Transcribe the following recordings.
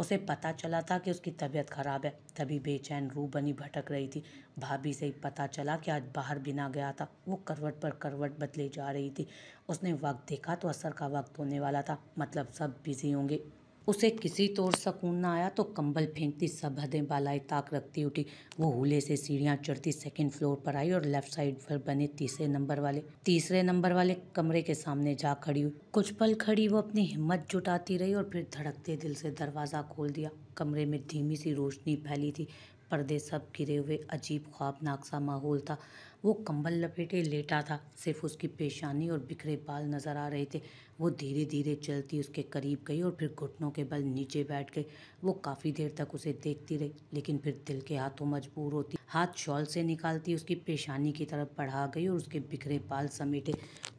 उसे पता चला था कि उसकी तबीयत ख़राब है तभी बेचैन रूह बनी भटक रही थी भाभी से ही पता चला कि आज बाहर भी ना गया था वो करवट पर करवट बदले जा रही थी उसने वक्त देखा तो असर का वक्त होने वाला था मतलब सब बिज़ी होंगे उसे किसी तौर सकून ना आया तो कंबल फेंकती सब हदें बालाई ताक रखती उठी वो हूले से सीढ़ियाँ चढ़ती सेकंड फ्लोर पर आई और लेफ्ट साइड पर बने तीसरे नंबर वाले तीसरे नंबर वाले कमरे के सामने जा खड़ी हुई कुछ पल खड़ी वो अपनी हिम्मत जुटाती रही और फिर धड़कते दिल से दरवाज़ा खोल दिया कमरे में धीमी सी रोशनी फैली थी पर्दे सब गिरे हुए अजीब ख्वाबनाक सा माहौल था वो कंबल लपेटे लेटा था सिर्फ उसकी पेशानी और बिखरे बाल नज़र आ रहे थे वो धीरे धीरे चलती उसके करीब गई और फिर घुटनों के बल नीचे बैठ गई वो काफ़ी देर तक उसे देखती रही लेकिन फिर दिल के हाथों मजबूर होती हाथ शॉल से निकालती उसकी पेशानी की तरफ बढ़ा गई और उसके बिखरे बाल समेटे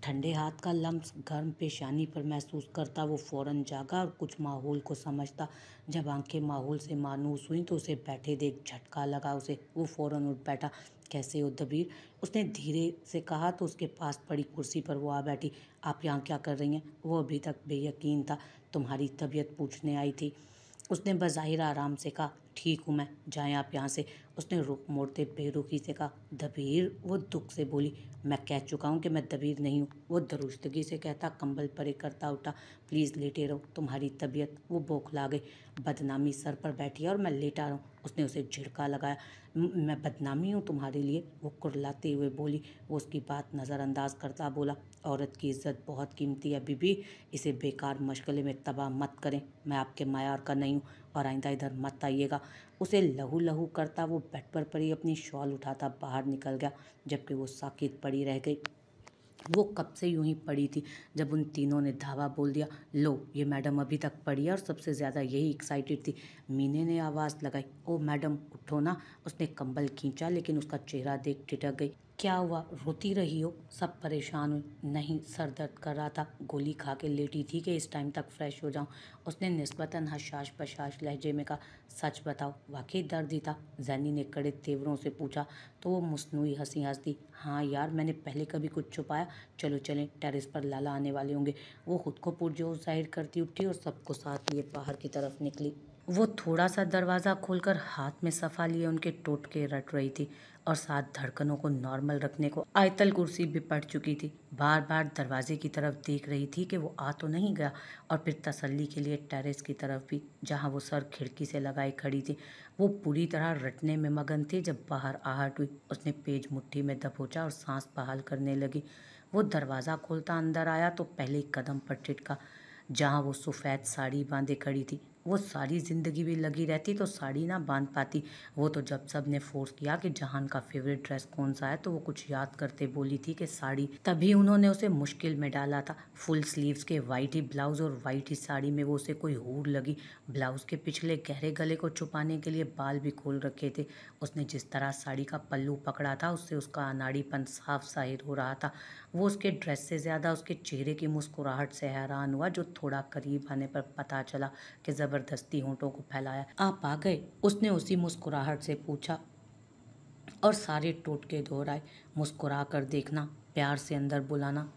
ठंडे हाथ का लम्स गर्म पेशानी पर महसूस करता वो फौरन जागा और कुछ माहौल को समझता जब आंखें माहौल से मानूस हुई तो उसे बैठे देख झटका लगा उसे वो फौरन उठ बैठा कैसे हो दबीर उसने धीरे से कहा तो उसके पास पड़ी कुर्सी पर वो आ बैठी आप यहाँ क्या कर रही हैं वो अभी तक बेयकीन था तुम्हारी तबीयत पूछने आई थी उसने बज़ाहिर आराम से कहा ठीक हूँ मैं जाएँ आप यहाँ से उसने रुख मोड़ते बेरुखी से कहा दबीर वो दुख से बोली मैं कह चुका हूँ कि मैं दबीर नहीं हूँ वो दरुस्तगी से कहता कंबल परे करता उठा प्लीज़ लेटे रहो तुम्हारी तबीयत वो बौखला गई बदनामी सर पर बैठी और मैं लेटा रहा हूँ उसने उसे झिड़का लगाया मैं बदनामी हूँ तुम्हारे लिए वो कुरलाते हुए बोली वो उसकी बात नज़रअंदाज करता बोला औरत की इज्जत बहुत कीमती है बीबी इसे बेकार मशगले में तबाह मत करें मैं आपके मायार का नहीं हूँ और आइंदा इधर मत आइएगा उसे लहू लहू करता वो बेड पर पड़ी अपनी शॉल उठाता बाहर निकल गया जबकि वो साकित पड़ी रह गई वो कब से यूं ही पड़ी थी जब उन तीनों ने धावा बोल दिया लो ये मैडम अभी तक पड़ी है और सबसे ज़्यादा यही एक्साइटेड थी मीने ने आवाज़ लगाई ओ मैडम उठो ना उसने कंबल खींचा लेकिन उसका चेहरा देख टिटक गई क्या हुआ रोती रही हो सब परेशान हुई नहीं सर दर्द कर रहा था गोली खा के लेटी थी कि इस टाइम तक फ्रेश हो जाऊं उसने नस्बता हशाश पशाश लहजे में कहा सच बताओ वाकई दर्द ही था जैनी ने कड़े तेवरों से पूछा तो वो मसनू हंसी दी हाँ यार मैंने पहले कभी कुछ छुपाया चलो चलें टेरिस पर लाला आने वाले होंगे वो खुद को पुरजोर जाहिर करती उठी और सबको साथ लिए बाहर की तरफ निकली वो थोड़ा सा दरवाज़ा खोलकर हाथ में सफ़ा लिए उनके टोटके रट रही थी और साथ धड़कनों को नॉर्मल रखने को आयतल कुर्सी भी पड़ चुकी थी बार बार दरवाजे की तरफ देख रही थी कि वो आ तो नहीं गया और फिर तसल्ली के लिए टेरेस की तरफ भी जहाँ वो सर खिड़की से लगाए खड़ी थी वो पूरी तरह रटने में मगन थी जब बाहर आहट हुई उसने पेज मुट्ठी में दबोचा और सांस बहाल करने लगी वो दरवाज़ा खोलता अंदर आया तो पहले कदम पर टिटका जहाँ वो सफ़ेद साड़ी बांधे खड़ी थी वो सारी ज़िंदगी भी लगी रहती तो साड़ी ना बांध पाती वो तो जब सब ने फोर्स किया कि जहान का फेवरेट ड्रेस कौन सा है तो वो कुछ याद करते बोली थी कि साड़ी तभी उन्होंने उसे मुश्किल में डाला था फुल स्लीव्स के वाइट ही ब्लाउज और वाइट ही साड़ी में वो उसे कोई हूर लगी ब्लाउज के पिछले गहरे गले को छुपाने के लिए बाल भी खोल रखे थे उसने जिस तरह साड़ी का पल्लू पकड़ा था उससे उसका अनाड़ीपन साफ साहिर हो रहा था वो उसके ड्रेस से ज़्यादा उसके चेहरे की मुस्कुराहट से हैरान हुआ जो थोड़ा करीब आने पर पता चला कि ज़बरदस्ती होंठों को फैलाया आप आ गए उसने उसी मुस्कुराहट से पूछा और सारे टोटके दोहराए मुस्कुरा कर देखना प्यार से अंदर बुलाना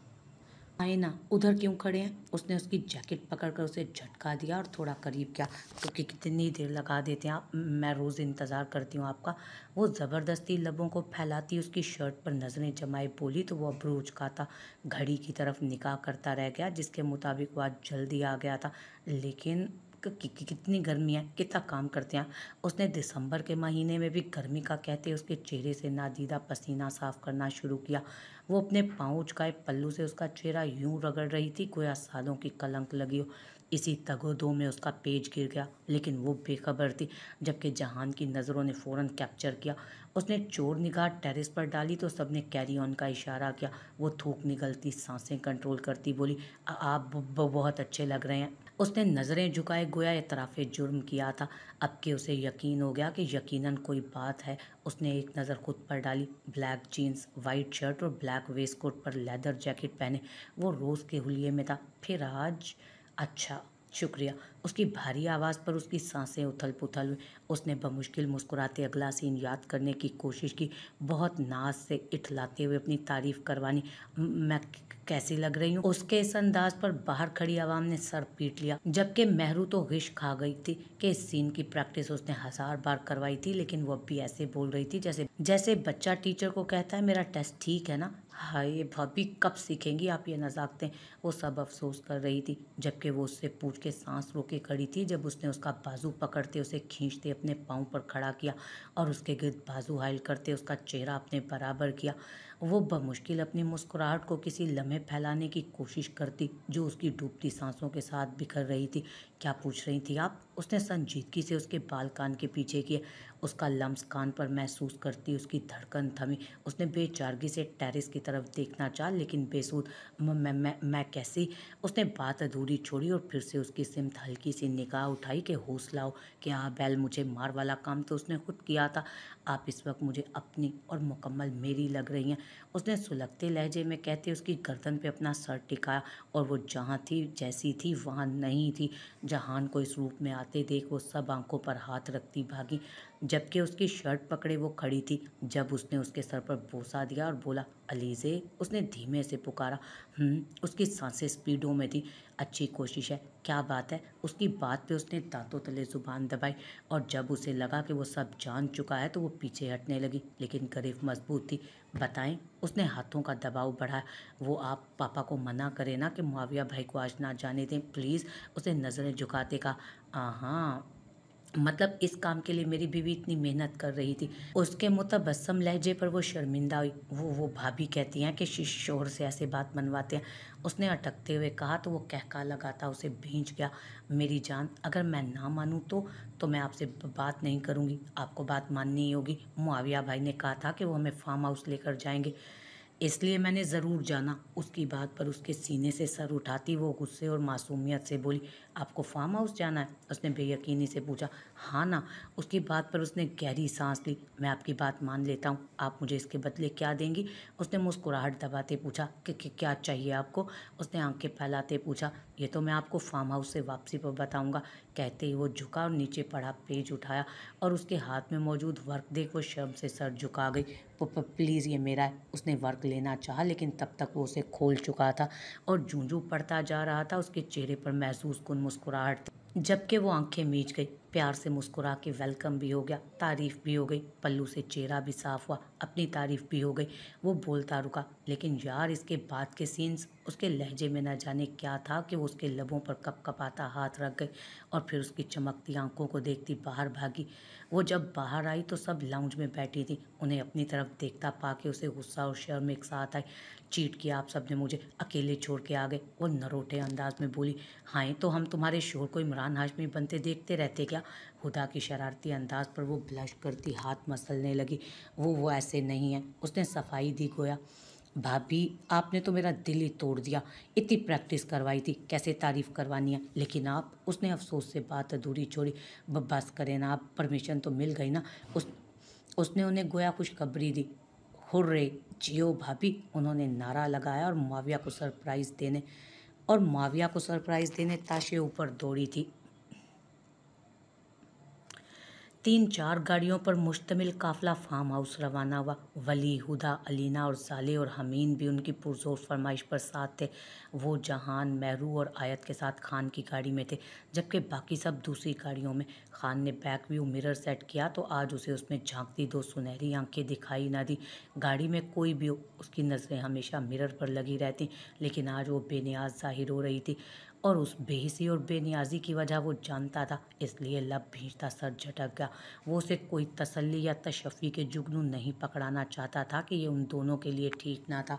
आए ना उधर क्यों खड़े हैं उसने उसकी जैकेट पकड़कर उसे झटका दिया और थोड़ा करीब किया क्योंकि तो कितनी देर लगा देते हैं आप मैं रोज़ इंतज़ार करती हूँ आपका वो ज़बरदस्ती लबों को फैलाती उसकी शर्ट पर नज़रें जमाए बोली तो वो का था घड़ी की तरफ निकाह करता रह गया जिसके मुताबिक वह जल्दी आ गया था लेकिन कि, कि, कितनी गर्मी है कितना काम करते हैं उसने दिसंबर के महीने में भी गर्मी का कहते उसके चेहरे से नादीदा पसीना साफ करना शुरू किया वो अपने पाँव उचकाए पल्लू से उसका चेहरा यूं रगड़ रही थी गोया सालों की कलंक लगी हो इसी तगोदो में उसका पेज गिर गया लेकिन वो बेखबर थी जबकि जहान की नज़रों ने फ़ौरन कैप्चर किया उसने चोर निगाह टेरिस पर डाली तो सबने कैरी ऑन का इशारा किया वो थूक निकलती सांसें कंट्रोल करती बोली आप बहुत अच्छे लग रहे हैं उसने नज़रें झुकाए गोया इतराफ़ जुर्म किया था अब कि उसे यकीन हो गया कि यकीनन कोई बात है उसने एक नज़र खुद पर डाली ब्लैक जीन्स वाइट शर्ट और ब्लैक वेस्ट कोट पर लेदर जैकेट पहने वो रोज़ के हुलिये में था फिर आज अच्छा शुक्रिया उसकी भारी आवाज़ पर उसकी सांसें उथल पुथल हुई उसने बमुश्किल मुस्कुराते अगला सीन याद करने की कोशिश की बहुत नाज से इठलाते हुए अपनी तारीफ़ करवानी मैं कैसी लग रही हूँ उसके इस अंदाज पर बाहर खड़ी आवाम ने सर पीट लिया जबकि मेहरू तो गिश खा गई थी कि इस सीन की प्रैक्टिस उसने हजार बार करवाई थी लेकिन वो भी ऐसे बोल रही थी जैसे जैसे बच्चा टीचर को कहता है मेरा टेस्ट ठीक है ना हाय भाभी कब सीखेंगी आप ये नजाकते वो सब अफसोस कर रही थी जबकि वो उससे पूछ के सांस रोके खड़ी थी जब उसने उसका बाजू पकड़ते उसे खींचते अपने पाँव पर खड़ा किया और उसके गिरद बाजू हाइल करते उसका चेहरा अपने बराबर किया वो बमुश्किल अपनी मुस्कुराहट को किसी लम्हे फैलाने की कोशिश करती जो उसकी डूबती सांसों के साथ बिखर रही थी क्या पूछ रही थी आप उसने संजीदगी से उसके बाल कान के पीछे किए उसका लम्स कान पर महसूस करती उसकी धड़कन थमी उसने बेचारगी से टेरिस की तरफ देखना चाह लेकिन बेसूद मैं मैं मैं कैसी उसने बात अधूरी छोड़ी और फिर से उसकी सिमत हल्की सी निगाह उठाई कि हौसला हो कि हाँ बैल मुझे मार वाला काम तो उसने खुद किया था आप इस वक्त मुझे अपनी और मुकम्मल मेरी लग रही हैं उसने सुलगते लहजे में कहते उसकी गर्दन पर अपना सर टिकाया और वो जहाँ थी जैसी थी वहाँ नहीं थी जहान को इस रूप में आते देख वो सब आंखों पर हाथ रखती भागी जबकि उसकी शर्ट पकड़े वो खड़ी थी जब उसने उसके सर पर बोसा दिया और बोला अलीज़े उसने धीमे से पुकारा हम्म, उसकी सांसें स्पीडों में थी अच्छी कोशिश है क्या बात है उसकी बात पे उसने दांतों तले ज़ुबान दबाई और जब उसे लगा कि वो सब जान चुका है तो वो पीछे हटने लगी लेकिन गरीब मजबूत थी बताएं उसने हाथों का दबाव बढ़ाया वो आप पापा को मना करें ना कि मुआविया भाई को आज ना जाने दें प्लीज़ उसे नज़रें झुकाते का हाँ मतलब इस काम के लिए मेरी बीवी इतनी मेहनत कर रही थी उसके मुतबसम लहजे पर वो शर्मिंदा हुई वो वो भाभी कहती हैं कि शिशोर से ऐसे बात मनवाते हैं उसने अटकते हुए कहा तो वो कहका लगाता उसे भींच गया मेरी जान अगर मैं ना मानूँ तो तो मैं आपसे बात नहीं करूँगी आपको बात माननी होगी मुआविया भाई ने कहा था कि वो हमें फार्म हाउस लेकर जाएंगे इसलिए मैंने ज़रूर जाना उसकी बात पर उसके सीने से सर उठाती वो गुस्से और मासूमियत से बोली आपको फार्म हाउस जाना है उसने बेयकीनी से पूछा हाँ ना उसकी बात पर उसने गहरी सांस ली मैं आपकी बात मान लेता हूँ आप मुझे इसके बदले क्या देंगी उसने मुस्कुराहट दबाते पूछा कि, क्या चाहिए आपको उसने आंखें फैलाते पूछा ये तो मैं आपको फार्म हाउस से वापसी पर बताऊँगा कहते ही वो झुका और नीचे पड़ा पेज उठाया और उसके हाथ में मौजूद वर्क देख वो शर्म से सर झुका गई प्लीज़ ये मेरा है उसने वर्क लेना चाहा लेकिन तब तक वो उसे खोल चुका था और जूं जूं पड़ता जा रहा था उसके चेहरे पर महसूस कुन मुस्कुराहट जबकि वो आंखें मीच गई प्यार से मुस्कुरा के वेलकम भी हो गया तारीफ़ भी हो गई पल्लू से चेहरा भी साफ हुआ अपनी तारीफ़ भी हो गई वो बोलता रुका लेकिन यार इसके बाद के सीन्स उसके लहजे में न जाने क्या था कि वो उसके लबों पर कप कप आता हाथ रख गई और फिर उसकी चमकती आंखों को देखती बाहर भागी वो जब बाहर आई तो सब लाउंज में बैठी थी उन्हें अपनी तरफ देखता पा के उसे गुस्सा और शर्म एक साथ आई चीट किया आप सब ने मुझे अकेले छोड़ के आ गए वो नरोटे अंदाज में बोली हाय तो हम तुम्हारे शोर को इमरान हाशमी बनते देखते रहते क्या खुदा की शरारती अंदाज पर वो ब्लश करती हाथ मसलने लगी वो वो ऐसे नहीं है उसने सफाई दी गोया भाभी आपने तो मेरा दिल ही तोड़ दिया इतनी प्रैक्टिस करवाई थी कैसे तारीफ़ करवानी है लेकिन आप उसने अफसोस से बात अधूरी छोड़ी बस करें ना आप परमिशन तो मिल गई ना उस उसने उन्हें गोया खुशखबरी दी हुर्रे जियो भाभी उन्होंने नारा लगाया और माविया को सरप्राइज़ देने और माविया को सरप्राइज़ देने ताशे ऊपर दौड़ी थी तीन चार गाड़ियों पर मुश्तमिल काफिला फार्म हाउस रवाना हुआ वली हुदा अलीना और साले और हमीन भी उनकी पुरजोर फरमाइश पर साथ थे वो जहान महरू और आयत के साथ खान की गाड़ी में थे जबकि बाकी सब दूसरी गाड़ियों में खान ने बैक व्यू मिरर सेट किया तो आज उसे उसमें झांकती दो सुनहरी आंखें दिखाई ना दी गाड़ी में कोई भी उसकी नज़रें हमेशा मिरर पर लगी रहती लेकिन आज वो बेनियाज ज़ाहिर हो रही थी और उस बेहसी और बेनियाजी की वजह वो जानता था इसलिए लब भीड़ता सर झटक गया वो उसे कोई तसल्ली या तशफ़ी के जुगनू नहीं पकड़ाना चाहता था कि ये उन दोनों के लिए ठीक ना था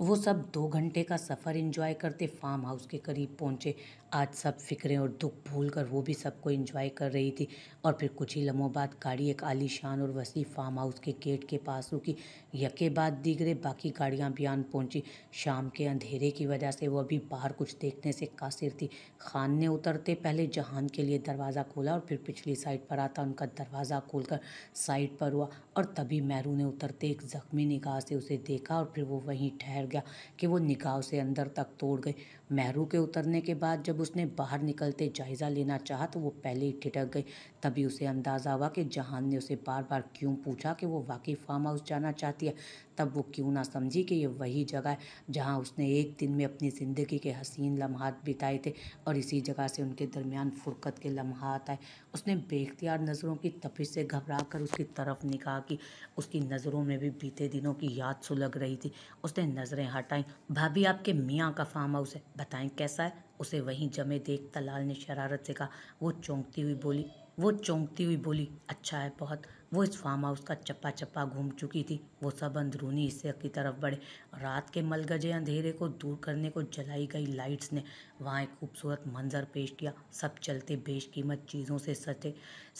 वो सब दो घंटे का सफ़र एंजॉय करते फार्म हाउस के करीब पहुंचे आज सब फिक्रें और दुख भूल कर वो भी सबको इंजॉय कर रही थी और फिर कुछ ही लम्हों बाद गाड़ी एक आलीशान और वसी फार्म हाउस के गेट के पास रुकी यके बाद दीगरे बाकी गाड़ियाँ आन पहुँची शाम के अंधेरे की वजह से वह अभी बाहर कुछ देखने से कासिर थी खान ने उतरते पहले जहान के लिए दरवाज़ा खोला और फिर पिछली साइड पर आता उनका दरवाज़ा कर साइड पर हुआ और तभी मैरू ने उतरते एक ज़ख्मी निगाह से उसे देखा और फिर वो वहीं ठहर गया कि वो निगाह से अंदर तक तोड़ गई महरू के उतरने के बाद जब उसने बाहर निकलते जायज़ा लेना चाहा तो वो पहले ही ठिठक गई तभी उसे अंदाज़ा हुआ कि जहान ने उसे बार बार क्यों पूछा कि वो वाकई फार्म हाउस जाना चाहती है तब वो क्यों ना समझी कि ये वही जगह है जहाँ उसने एक दिन में अपनी ज़िंदगी के हसीन लम्हात बिताए थे और इसी जगह से उनके दरमियान फुरकत के लम्हात आए उसने बेख्तियार नज़रों की तपिश से घबरा कर उसकी तरफ निकाह की उसकी नज़रों में भी बीते दिनों की याद सुलग रही थी उसने नज़रें हटाई भाभी आपके मियाँ का फार्म हाउस है बताएं कैसा है उसे वहीं जमे देख तलाल ने शरारत से कहा वो चौंकती हुई बोली वो चौंकती हुई बोली अच्छा है बहुत वो इस फार्म हाउस का चप्पा चप्पा घूम चुकी थी वो सब अंदरूनी हिस्से की तरफ बढ़े रात के मलगजे अंधेरे को दूर करने को जलाई गई लाइट्स ने वहाँ एक खूबसूरत मंजर पेश किया सब चलते बेशकीमत चीज़ों से सटे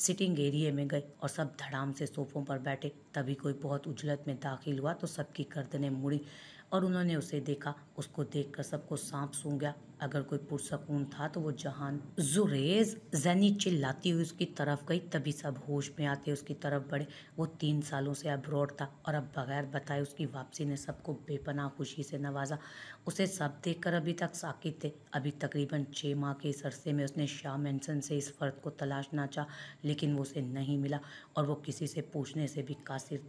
सिटिंग एरिए में गए और सब धड़ाम से सोफों पर बैठे तभी कोई बहुत उजलत में दाखिल हुआ तो सबकी गर्दने मुड़ी और उन्होंने उसे देखा उसको देखकर सबको सांप सूं गया अगर कोई पुरसकून था तो वो जहान जुरेज जैनी चिल्लाती हुई उसकी तरफ गई तभी सब होश में आते उसकी तरफ बढ़े वो तीन सालों से अब्रॉड था और अब बगैर बताए उसकी वापसी ने सबको बेपना खुशी से नवाजा उसे सब कर अभी तक साकित थे अभी तकरीबन छः माह के इस अरसे में उसने शाह मैंसन से इस फर्द को तलाशना चाह लेकिन वो उसे नहीं मिला और वो किसी से पूछने से भी कासिर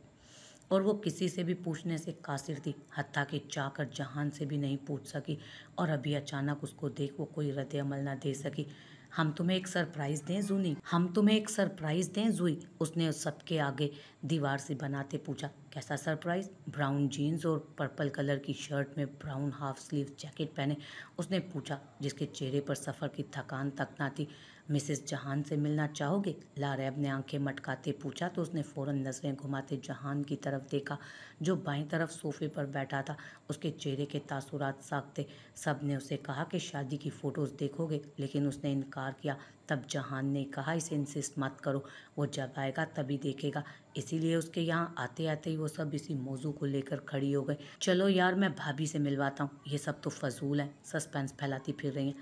और वो किसी से भी पूछने से कासिर थी हती कि चाकर जहान से भी नहीं पूछ सकी और अभी अचानक उसको देख वो कोई रद्द अमल ना दे सकी हम तुम्हें एक सरप्राइज़ दें जूनी हम तुम्हें एक सरप्राइज़ दें जूई उसने उस सबके आगे दीवार से बनाते पूछा कैसा सरप्राइज़ ब्राउन जीन्स और पर्पल कलर की शर्ट में ब्राउन हाफ स्लीव जैकेट पहने उसने पूछा जिसके चेहरे पर सफ़र की थकान तक ना थी मिसेस जहान से मिलना चाहोगे लारैब ने आंखें मटकाते पूछा तो उसने फ़ौरन नज़रें घुमाते जहान की तरफ देखा जो बाईं तरफ सोफे पर बैठा था उसके चेहरे के तासुरात साखते सब ने उसे कहा कि शादी की फ़ोटोज़ देखोगे लेकिन उसने इनकार किया तब जहान ने कहा इसे इंसिस्ट मत करो वो जब आएगा तभी देखेगा इसीलिए उसके यहाँ आते आते ही वो सब इसी मौजू को लेकर खड़ी हो गई चलो यार मैं भाभी से मिलवाता हूँ ये सब तो फजूल है सस्पेंस फैलाती फिर रही हैं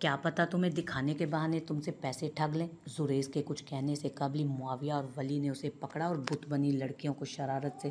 क्या पता तुम्हें दिखाने के बहाने तुमसे पैसे ठग लें जुरेज के कुछ कहने से कबली मुआविया और वली ने उसे पकड़ा और बुत बनी लड़कियों को शरारत से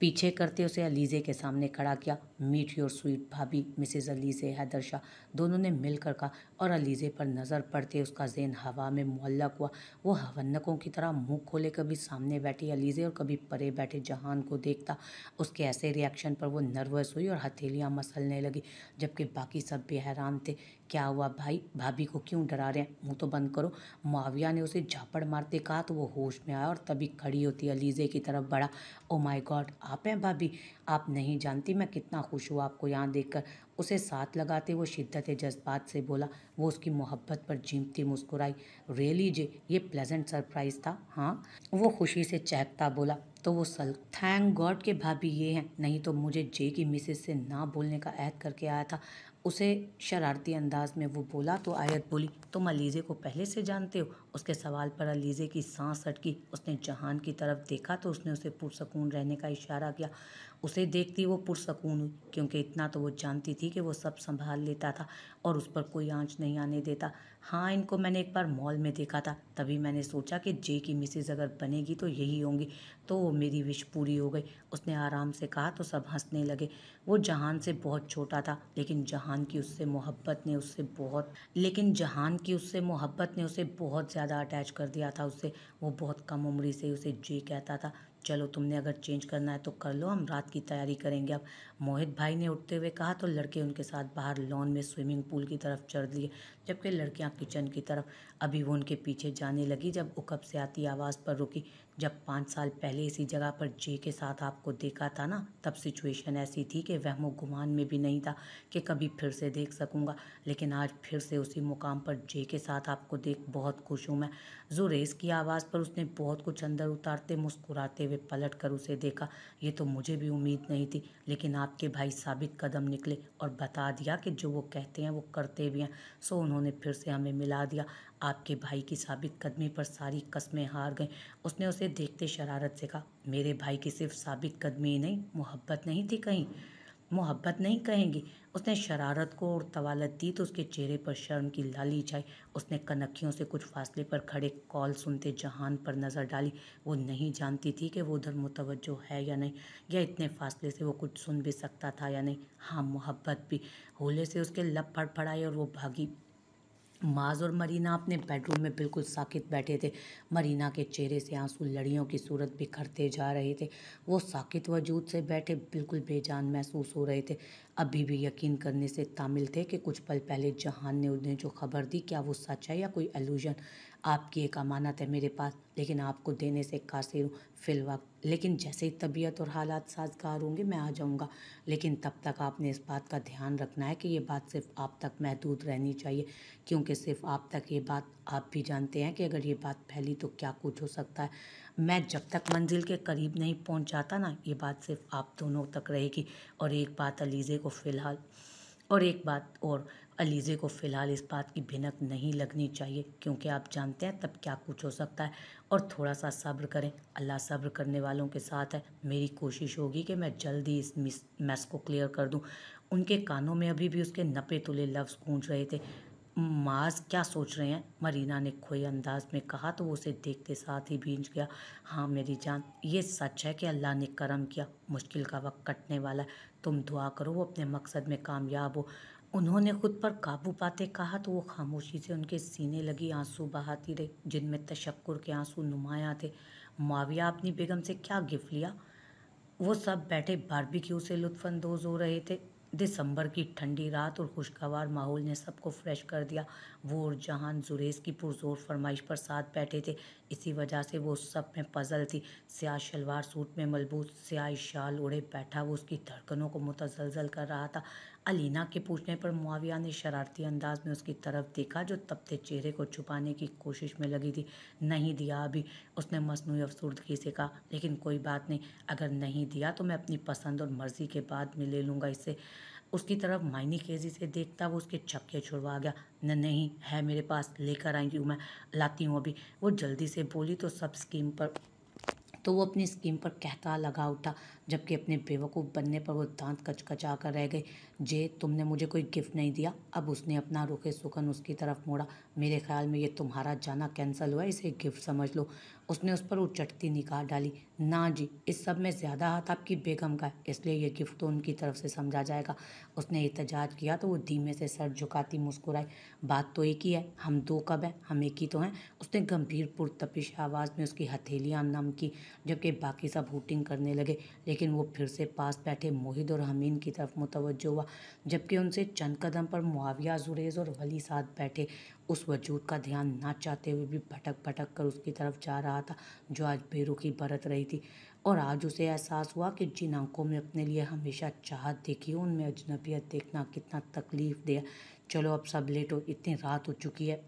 पीछे करते उसे अलीज़े के सामने खड़ा किया मीठी और स्वीट भाभी मिसेज अलीज़े हैदर शाह दोनों ने मिलकर कहा और अलीजे पर नज़र पड़ते उसका जेन हवा में मुल्लक हुआ वो हवनकों की तरह मुंह खोले कभी सामने बैठी अलीजे और कभी परे बैठे जहान को देखता उसके ऐसे रिएक्शन पर वो नर्वस हुई और हथेलियाँ मसलने लगी जबकि बाकी सब भी हैरान थे क्या हुआ भाई भाभी को क्यों डरा रहे हैं मुँह तो बंद करो माविया ने उसे झापड़ मारते कहा तो वो होश में आया और तभी खड़ी होती अलीजे की तरफ बढ़ा ओ माई गॉड आप हैं भाभी आप नहीं जानती मैं कितना खुश हुआ आपको यहाँ देखकर उसे साथ लगाते वो शिद्दत जज्बात से बोला वो उसकी मोहब्बत पर जीमती मुस्कुराई रियली जे ये प्लेजेंट सरप्राइज़ था हाँ वो खुशी से चहकता बोला तो वो सल थैंक गॉड के भाभी ये हैं नहीं तो मुझे जे की मिसेज से ना बोलने का ऐद करके आया था उसे शरारती अंदाज में वो बोला तो आयत बोली तुम अलीज़े को पहले से जानते हो उसके सवाल पर अलीज़े की सांस अटकी उसने जहान की तरफ देखा तो उसने उसे पुरसकून रहने का इशारा किया उसे देखती वो पुरसकून हुई क्योंकि इतना तो वो जानती थी कि वो सब संभाल लेता था और उस पर कोई आँच नहीं आने देता हाँ इनको मैंने एक बार मॉल में देखा था तभी मैंने सोचा कि जे की मिसेज अगर बनेगी तो यही होंगी तो वो मेरी विश पूरी हो गई उसने आराम से कहा तो सब हंसने लगे वो जहान से बहुत छोटा था लेकिन जहान की उससे मोहब्बत ने उससे बहुत लेकिन जहान की उससे मोहब्बत ने उसे बहुत ज़्यादा अटैच कर दिया था उससे वो बहुत कम उम्र से उसे जे कहता था चलो तुमने अगर चेंज करना है तो कर लो हम रात की तैयारी करेंगे अब मोहित भाई ने उठते हुए कहा तो लड़के उनके साथ बाहर लॉन में स्विमिंग पूल की तरफ चढ़ लिए जबकि लड़कियां किचन की तरफ अभी वो उनके पीछे जाने लगी जब उकब से आती आवाज़ पर रुकी जब पाँच साल पहले इसी जगह पर जे के साथ आपको देखा था ना तब सिचुएशन ऐसी थी कि वहमो गुमान में भी नहीं था कि कभी फिर से देख सकूँगा लेकिन आज फिर से उसी मुकाम पर जे के साथ आपको देख बहुत खुश हूँ मैं जो रेस की आवाज़ पर उसने बहुत कुछ अंदर उतारते मुस्कुराते हुए पलट कर उसे देखा ये तो मुझे भी उम्मीद नहीं थी लेकिन आपके भाई साबित कदम निकले और बता दिया कि जो वो कहते हैं वो करते भी हैं सो उन्होंने फिर से हमें मिला दिया आपके भाई की साबित कदमी पर सारी कस्में हार गईं उसने उसे देखते शरारत से कहा मेरे भाई की सिर्फ साबित कदमी ही नहीं मोहब्बत नहीं थी कहीं मोहब्बत नहीं कहेंगी उसने शरारत को और तवालत दी तो उसके चेहरे पर शर्म की लाली छाई उसने कनखियों से कुछ फासले पर खड़े कॉल सुनते जहान पर नज़र डाली वो नहीं जानती थी कि वो उधर मुतवजो है या नहीं या इतने फासले से वो कुछ सुन भी सकता था या नहीं हाँ मोहब्बत भी होले से उसके लब फड़फड़ाए और वो भागी माज और मरीना अपने बेडरूम में बिल्कुल साकित बैठे थे मरीना के चेहरे से आंसू लड़ियों की सूरत बिखरते जा रहे थे वो साकित वजूद से बैठे बिल्कुल बेजान महसूस हो रहे थे अभी भी यकीन करने से तामिल थे कि कुछ पल पहले जहान ने उन्हें जो खबर दी क्या वो सच है या कोई एलूजन आपकी एक अमानत है मेरे पास लेकिन आपको देने से कासिर हूँ फिल वक्त लेकिन जैसे ही तबीयत और हालात साजगार होंगे मैं आ जाऊँगा लेकिन तब तक आपने इस बात का ध्यान रखना है कि ये बात सिर्फ आप तक महदूद रहनी चाहिए क्योंकि सिर्फ आप तक ये बात आप भी जानते हैं कि अगर ये बात फैली तो क्या कुछ हो सकता है मैं जब तक मंजिल के करीब नहीं पहुँच जाता ना ये बात सिर्फ आप दोनों तक रहेगी और एक बात अलीज़े को फ़िलहाल और एक बात और अलीज़े को फ़िलहाल इस बात की भिनक नहीं लगनी चाहिए क्योंकि आप जानते हैं तब क्या कुछ हो सकता है और थोड़ा सा सब्र करें अल्लाह सब्र करने वालों के साथ है मेरी कोशिश होगी कि मैं जल्दी इस मिस मैस को क्लियर कर दूं उनके कानों में अभी भी उसके नपे तुले लफ्ज़ गूंज रहे थे माज क्या सोच रहे हैं मरीना ने खोए अंदाज में कहा तो वो उसे देखते साथ ही भींज गया हाँ मेरी जान ये सच है कि अल्लाह ने करम किया मुश्किल का वक्त कटने वाला है तुम दुआ करो वो अपने मकसद में कामयाब हो उन्होंने खुद पर काबू पाते कहा तो वो खामोशी से उनके सीने लगी आंसू बहाती रही जिनमें तशक्कुर के आंसू नुमाया थे माविया अपनी बेगम से क्या गिफ्ट लिया वो सब बैठे बारबेक्यू से लुत्फानंदोज हो रहे थे दिसंबर की ठंडी रात और खुशगवार माहौल ने सबको फ्रेश कर दिया वो और जहान जुरेज की पुरजोर फरमाइश पर साथ बैठे थे इसी वजह से वो सब में पजल थी स्याह शलवार सूट में मलबूत स्याह शाल उड़े बैठा वो उसकी धड़कनों को मुतजलजल कर रहा था अलीना के पूछने पर मुआविया ने शरारती अंदाज में उसकी तरफ देखा जो तपते चेहरे को छुपाने की कोशिश में लगी थी नहीं दिया अभी उसने मसनू अफसूर्दगी से कहा लेकिन कोई बात नहीं अगर नहीं दिया तो मैं अपनी पसंद और मर्ज़ी के बाद में ले लूँगा इससे उसकी तरफ मायनी खेजी से देखता वो उसके छक्के छुड़वा गया न नहीं है मेरे पास लेकर आई हूँ मैं लाती हूँ अभी वो जल्दी से बोली तो सब स्कीम पर तो वो अपनी स्कीम पर कहता लगा उठा जबकि अपने बेवकूफ़ बनने पर वो दांत कचकचा कर रह गई जे तुमने मुझे कोई गिफ्ट नहीं दिया अब उसने अपना रुखे सुखन उसकी तरफ मोड़ा मेरे ख्याल में ये तुम्हारा जाना कैंसिल हुआ इसे गिफ्ट समझ लो उसने उस पर उचटती निकाह डाली ना जी इस सब में ज़्यादा हाथ आपकी बेगम का है इसलिए यह गिफ्ट तो उनकी तरफ से समझा जाएगा उसने एहतजाज किया तो वो धीमे से सर झुकाती मुस्कुराई बात तो एक ही है हम दो कब हैं हम एक ही तो हैं उसने गंभीर पुरतपिश आवाज़ में उसकी हथेलियाँ नम की जबकि बाकी सब हुटिंग करने लगे लेकिन लेकिन वो फिर से पास बैठे मोहिद और हमीन की तरफ मुतवजो हुआ जबकि उनसे चंद कदम पर मुआविया जुरेज और वली साथ बैठे उस वजूद का ध्यान ना चाहते हुए भी भटक भटक कर उसकी तरफ जा रहा था जो आज बेरुखी बरत रही थी और आज उसे एहसास हुआ कि जिन आंखों में अपने लिए हमेशा चाहत देखी उनमें अजनबियत देखना कितना तकलीफ दिया चलो अब सब लेट हो इतनी रात हो चुकी है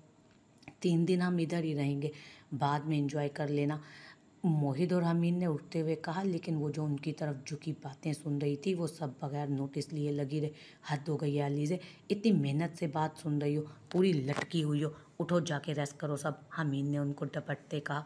तीन दिन हम इधर ही रहेंगे बाद में इंजॉय कर लेना मोहित और हमीद ने उठते हुए कहा लेकिन वो जो उनकी तरफ झुकी बातें सुन रही थी वो सब बगैर नोटिस लिए लगी रहे हद हो गई अलीज़े इतनी मेहनत से बात सुन रही हो पूरी लटकी हुई हो उठो जाके रेस्ट करो सब हमीद ने उनको डपटते कहा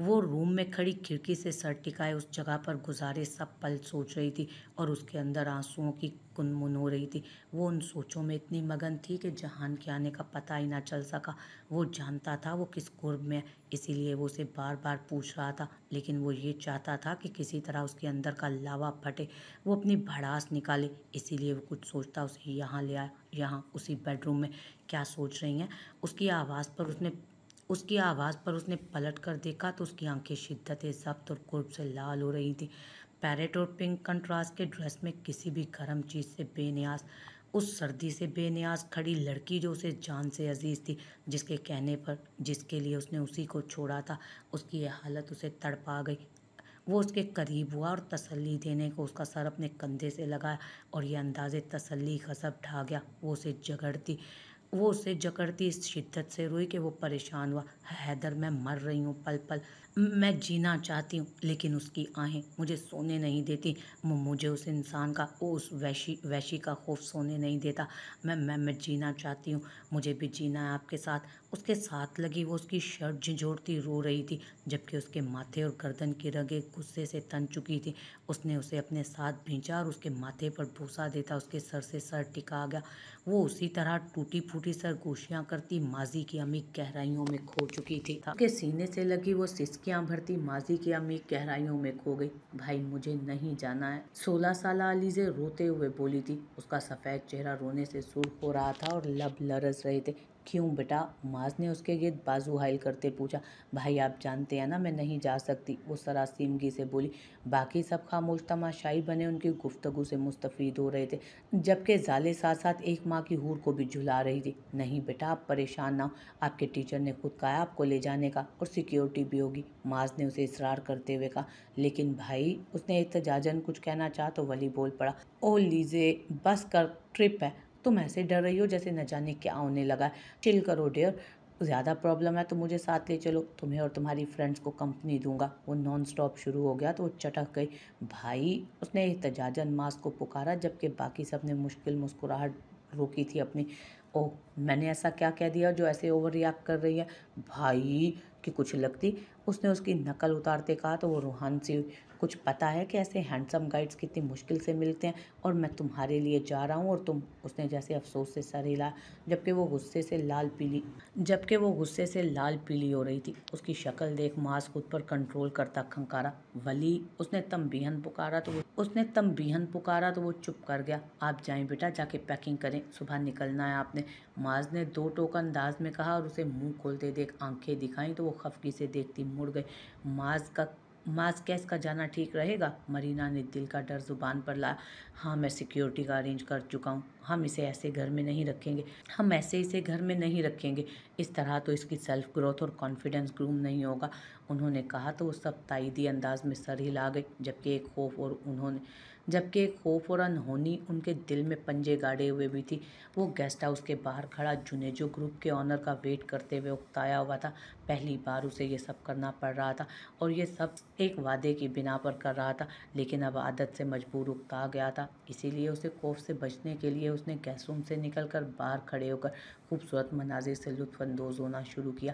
वो रूम में खड़ी खिड़की से सर टिकाए उस जगह पर गुजारे सब पल सोच रही थी और उसके अंदर आंसुओं की कुनमुन हो रही थी वो उन सोचों में इतनी मगन थी कि जहान के आने का पता ही ना चल सका वो जानता था वो किस कुर्ब में इसीलिए वो उसे बार बार पूछ रहा था लेकिन वो ये चाहता था कि किसी तरह उसके अंदर का लावा फटे वो अपनी भड़ास निकाले इसीलिए वो कुछ सोचता उसे यहाँ ले आया यहाँ उसी बेडरूम में क्या सोच रही हैं उसकी आवाज़ पर उसने उसकी आवाज़ पर उसने पलट कर देखा तो उसकी आंखें शिद्दत जब्त और कुर्ब से लाल हो रही थी पैरेट और पिंक कंट्रास्ट के ड्रेस में किसी भी गर्म चीज़ से बेनियाज उस सर्दी से बेनियाज खड़ी लड़की जो उसे जान से अजीज़ थी जिसके कहने पर जिसके लिए उसने उसी को छोड़ा था उसकी यह हालत उसे तड़पा गई वो उसके करीब हुआ और तसल्ली देने को उसका सर अपने कंधे से लगाया और यह अंदाज़े तसल्ली गजब ढा गया वो उसे जगड़ती वो उसे जकड़ती इस शिद्दत से रोई कि वो परेशान हुआ हैदर मैं मर रही हूँ पल पल मैं जीना चाहती हूँ लेकिन उसकी आहें मुझे सोने नहीं देती मुझे उस इंसान का उस वैशी वैशी का खौफ सोने नहीं देता मैं मैं मैं जीना चाहती हूँ मुझे भी जीना है आपके साथ उसके साथ लगी वो उसकी शर्ट झिझोड़ती रो रही थी जबकि उसके माथे और गर्दन की रगे गुस्से से तन चुकी थी उसने उसे अपने साथ भींचा और उसके माथे पर भूसा देता उसके सर से सर टिका गया वो उसी तरह टूटी फूटी सर गोशियाँ करती माजी की अमी गहराइयों में खो चुकी थी उसके सीने से लगी वो सिस्क इसकी भरती माजी की अम्मी गहराइयों में खो गई भाई मुझे नहीं जाना है सोलह साल अलीजे रोते हुए बोली थी उसका सफ़ेद चेहरा रोने से सुर्ख हो रहा था और लब लरस रहे थे क्यों बेटा उमास ने उसके गिरद बाजू हाइल करते पूछा भाई आप जानते हैं ना मैं नहीं जा सकती वो सरासीमगी से बोली बाकी सब खामोश तमाशाई बने उनकी गुफ्तगु से मुस्तफ़ हो रहे थे जबकि जाले साथ साथ एक माँ की हूर को भी झुला रही थी नहीं बेटा आप परेशान ना हो आपके टीचर ने खुद कहा आपको ले जाने का और सिक्योरिटी भी होगी माज ने उसे इसरार करते हुए कहा लेकिन भाई उसने एहतजाजन कुछ कहना चाहा तो वली बोल पड़ा ओ लीजे बस कर ट्रिप है तुम ऐसे डर रही हो जैसे न जाने क्या होने लगा चिल करो डेयर ज़्यादा प्रॉब्लम है तो मुझे साथ ले चलो तुम्हें और तुम्हारी फ्रेंड्स को कंपनी दूंगा वो नॉन स्टॉप शुरू हो गया तो वो चटक गई भाई उसने एहतजाजन मास को पुकारा जबकि बाकी सब ने मुश्किल मुस्कुराहट रोकी थी अपनी ओह मैंने ऐसा क्या कह दिया जो ऐसे ओवर रिएक्ट कर रही है भाई की कुछ लगती उसने उसकी नकल उतारते कहा तो वो रूहान से कुछ पता है कि ऐसे हैंडसम गाइड्स कितनी मुश्किल से मिलते हैं और मैं तुम्हारे लिए जा रहा हूँ और तुम उसने जैसे अफसोस से सर हिला जबकि वो गुस्से से लाल पीली जबकि वो गुस्से से लाल पीली हो रही थी उसकी शक्ल देख मास खुद पर कंट्रोल करता खंकारा वली उसने बिहन पुकारा तो वो उसने बिहन पुकारा तो वो चुप कर गया आप जाएं बेटा जाके पैकिंग करें सुबह निकलना है आपने माज ने दो टोक अंदाज में कहा और उसे मुंह खोलते देख आंखें दिखाई तो वो खफकी से देखती मुड़ गए माज का माज कैस का जाना ठीक रहेगा मरीना ने दिल का डर जुबान पर लाया हाँ मैं सिक्योरिटी का अरेंज कर चुका हूँ हम इसे ऐसे घर में नहीं रखेंगे हम ऐसे इसे घर में नहीं रखेंगे इस तरह तो इसकी सेल्फ ग्रोथ और कॉन्फिडेंस ग्रूम नहीं होगा उन्होंने कहा तो वो सब ताइदी अंदाज में सर हिला गए जबकि एक खौफ और उन्होंने जबकि एक खौफ और अनहोनी उनके दिल में पंजे गाड़े हुए भी थी वो गेस्ट हाउस के बाहर खड़ा जुनेजो ग्रुप के ऑनर का वेट करते हुए उकताया हुआ था पहली बार उसे ये सब करना पड़ रहा था और ये सब एक वादे की बिना पर कर रहा था लेकिन अब आदत से मजबूर उकता गया था इसीलिए उसे खौफ से बचने के लिए उसने गेस्ट रूम से निकल कर बाहर खड़े होकर खूबसूरत मनाजिर से लुत्फानंदोज होना शुरू किया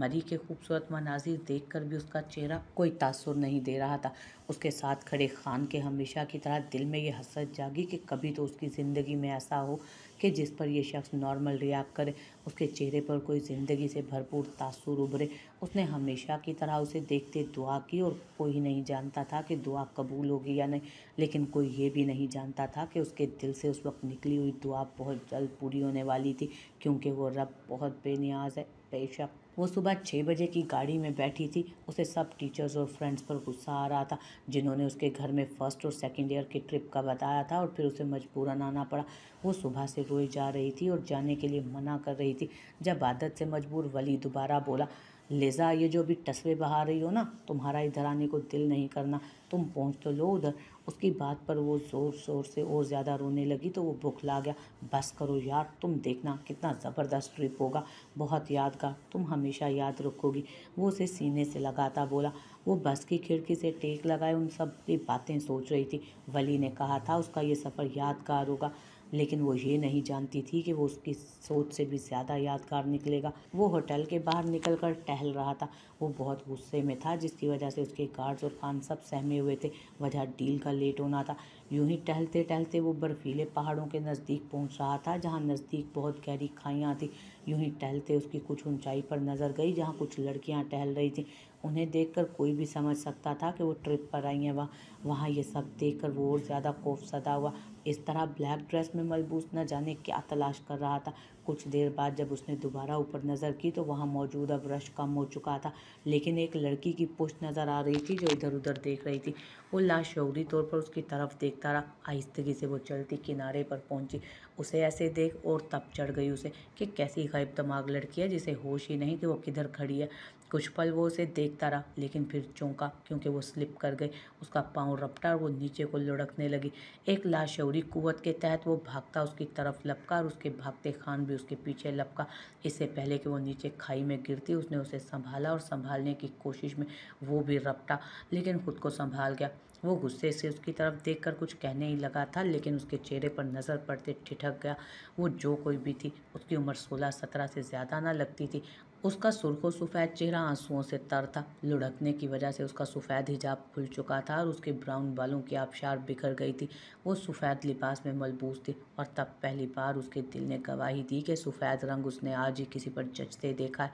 मरी के खूबसूरत मनाजिर कर भी उसका चेहरा कोई तासुर नहीं दे रहा था उसके साथ खड़े खान के हमेशा की तरह दिल में ये हसरत जागी कि कभी तो उसकी ज़िंदगी में ऐसा हो कि जिस पर यह शख्स नॉर्मल रिएक्ट करे उसके चेहरे पर कोई ज़िंदगी से भरपूर तासुर उभरे उसने हमेशा की तरह उसे देखते दुआ की और कोई नहीं जानता था कि दुआ कबूल होगी या नहीं लेकिन कोई ये भी नहीं जानता था कि उसके दिल से उस वक्त निकली हुई दुआ बहुत जल्द पूरी होने वाली थी क्योंकि वो रब बहुत बेनियाज है बेशक वो सुबह छः बजे की गाड़ी में बैठी थी उसे सब टीचर्स और फ्रेंड्स पर गुस्सा आ रहा था जिन्होंने उसके घर में फ़र्स्ट और सेकेंड ईयर की ट्रिप का बताया था और फिर उसे मजबूरन आना पड़ा वो सुबह से रोई जा रही थी और जाने के लिए मना कर रही थी जब आदत से मजबूर वली दोबारा बोला लेजा ये जो अभी टसवे बहा रही हो ना तुम्हारा इधर आने को दिल नहीं करना तुम पहुँच तो लो उधर उसकी बात पर वो ज़ोर शोर से और ज़्यादा रोने लगी तो वो ला गया बस करो यार तुम देखना कितना ज़बरदस्त ट्रिप होगा बहुत यादगार तुम हमेशा याद रखोगी वो उसे सीने से लगाता बोला वो बस की खिड़की से टेक लगाए उन सब की बातें सोच रही थी वली ने कहा था उसका ये सफ़र यादगार होगा लेकिन वो ये नहीं जानती थी कि वो उसकी सोच से भी ज़्यादा यादगार निकलेगा वो होटल के बाहर निकल कर टहल रहा था वो बहुत गुस्से में था जिसकी वजह से उसके गार्ड्स और खान सब सहमे हुए थे वजह डील का लेट होना था यूं ही टहलते टहलते वो बर्फीले पहाड़ों के नज़दीक पहुंच रहा था जहां नज़दीक बहुत गहरी खाइयाँ थी यूं ही टहलते उसकी कुछ ऊंचाई पर नज़र गई जहाँ कुछ लड़कियाँ टहल रही थीं उन्हें देखकर कोई भी समझ सकता था कि वो ट्रिप पर आई हैं वहाँ वहाँ ये सब देख कर वो और ज़्यादा सदा हुआ इस तरह ब्लैक ड्रेस में मलबूस न जाने क्या तलाश कर रहा था कुछ देर बाद जब उसने दोबारा ऊपर नज़र की तो वहाँ मौजूद अब रश कम हो चुका था लेकिन एक लड़की की पुष्ट नज़र आ रही थी जो इधर उधर देख रही थी वो लाशौरी तौर पर उसकी तरफ देखता रहा आहिस्तगी से वो चलती किनारे पर पहुंची उसे ऐसे देख और तब चढ़ गई उसे कि कैसी गैब दमाग लड़की है जिसे होश ही नहीं कि वो किधर खड़ी है कुछ पल वो उसे देखता रहा लेकिन फिर चौंका क्योंकि वो स्लिप कर गई उसका पाँव और रफ्तार वो नीचे को लुढ़कने लगी एक लाशौरी कुत के तहत वो भागता उसकी तरफ लपका और उसके भागते खान भी उसके पीछे लपका इससे पहले कि वो नीचे खाई में गिरती उसने उसे संभाला और संभालने की कोशिश में वो भी रपटा लेकिन खुद को संभाल गया वो गुस्से से उसकी तरफ देखकर कुछ कहने ही लगा था लेकिन उसके चेहरे पर नज़र पड़ते ठिठक गया वो जो कोई भी थी उसकी उम्र सोलह सत्रह से ज़्यादा ना लगती थी उसका सुर्खो सफ़ेद चेहरा आंसुओं से तर था लुढ़कने की वजह से उसका सफ़ेद हिजाब खुल चुका था और उसके ब्राउन बालों की आबशार बिखर गई थी वो सफ़ेद लिबास में मलबूस थी और तब पहली बार उसके दिल ने गवाही दी कि सफ़ेद रंग उसने आज ही किसी पर जचते देखा है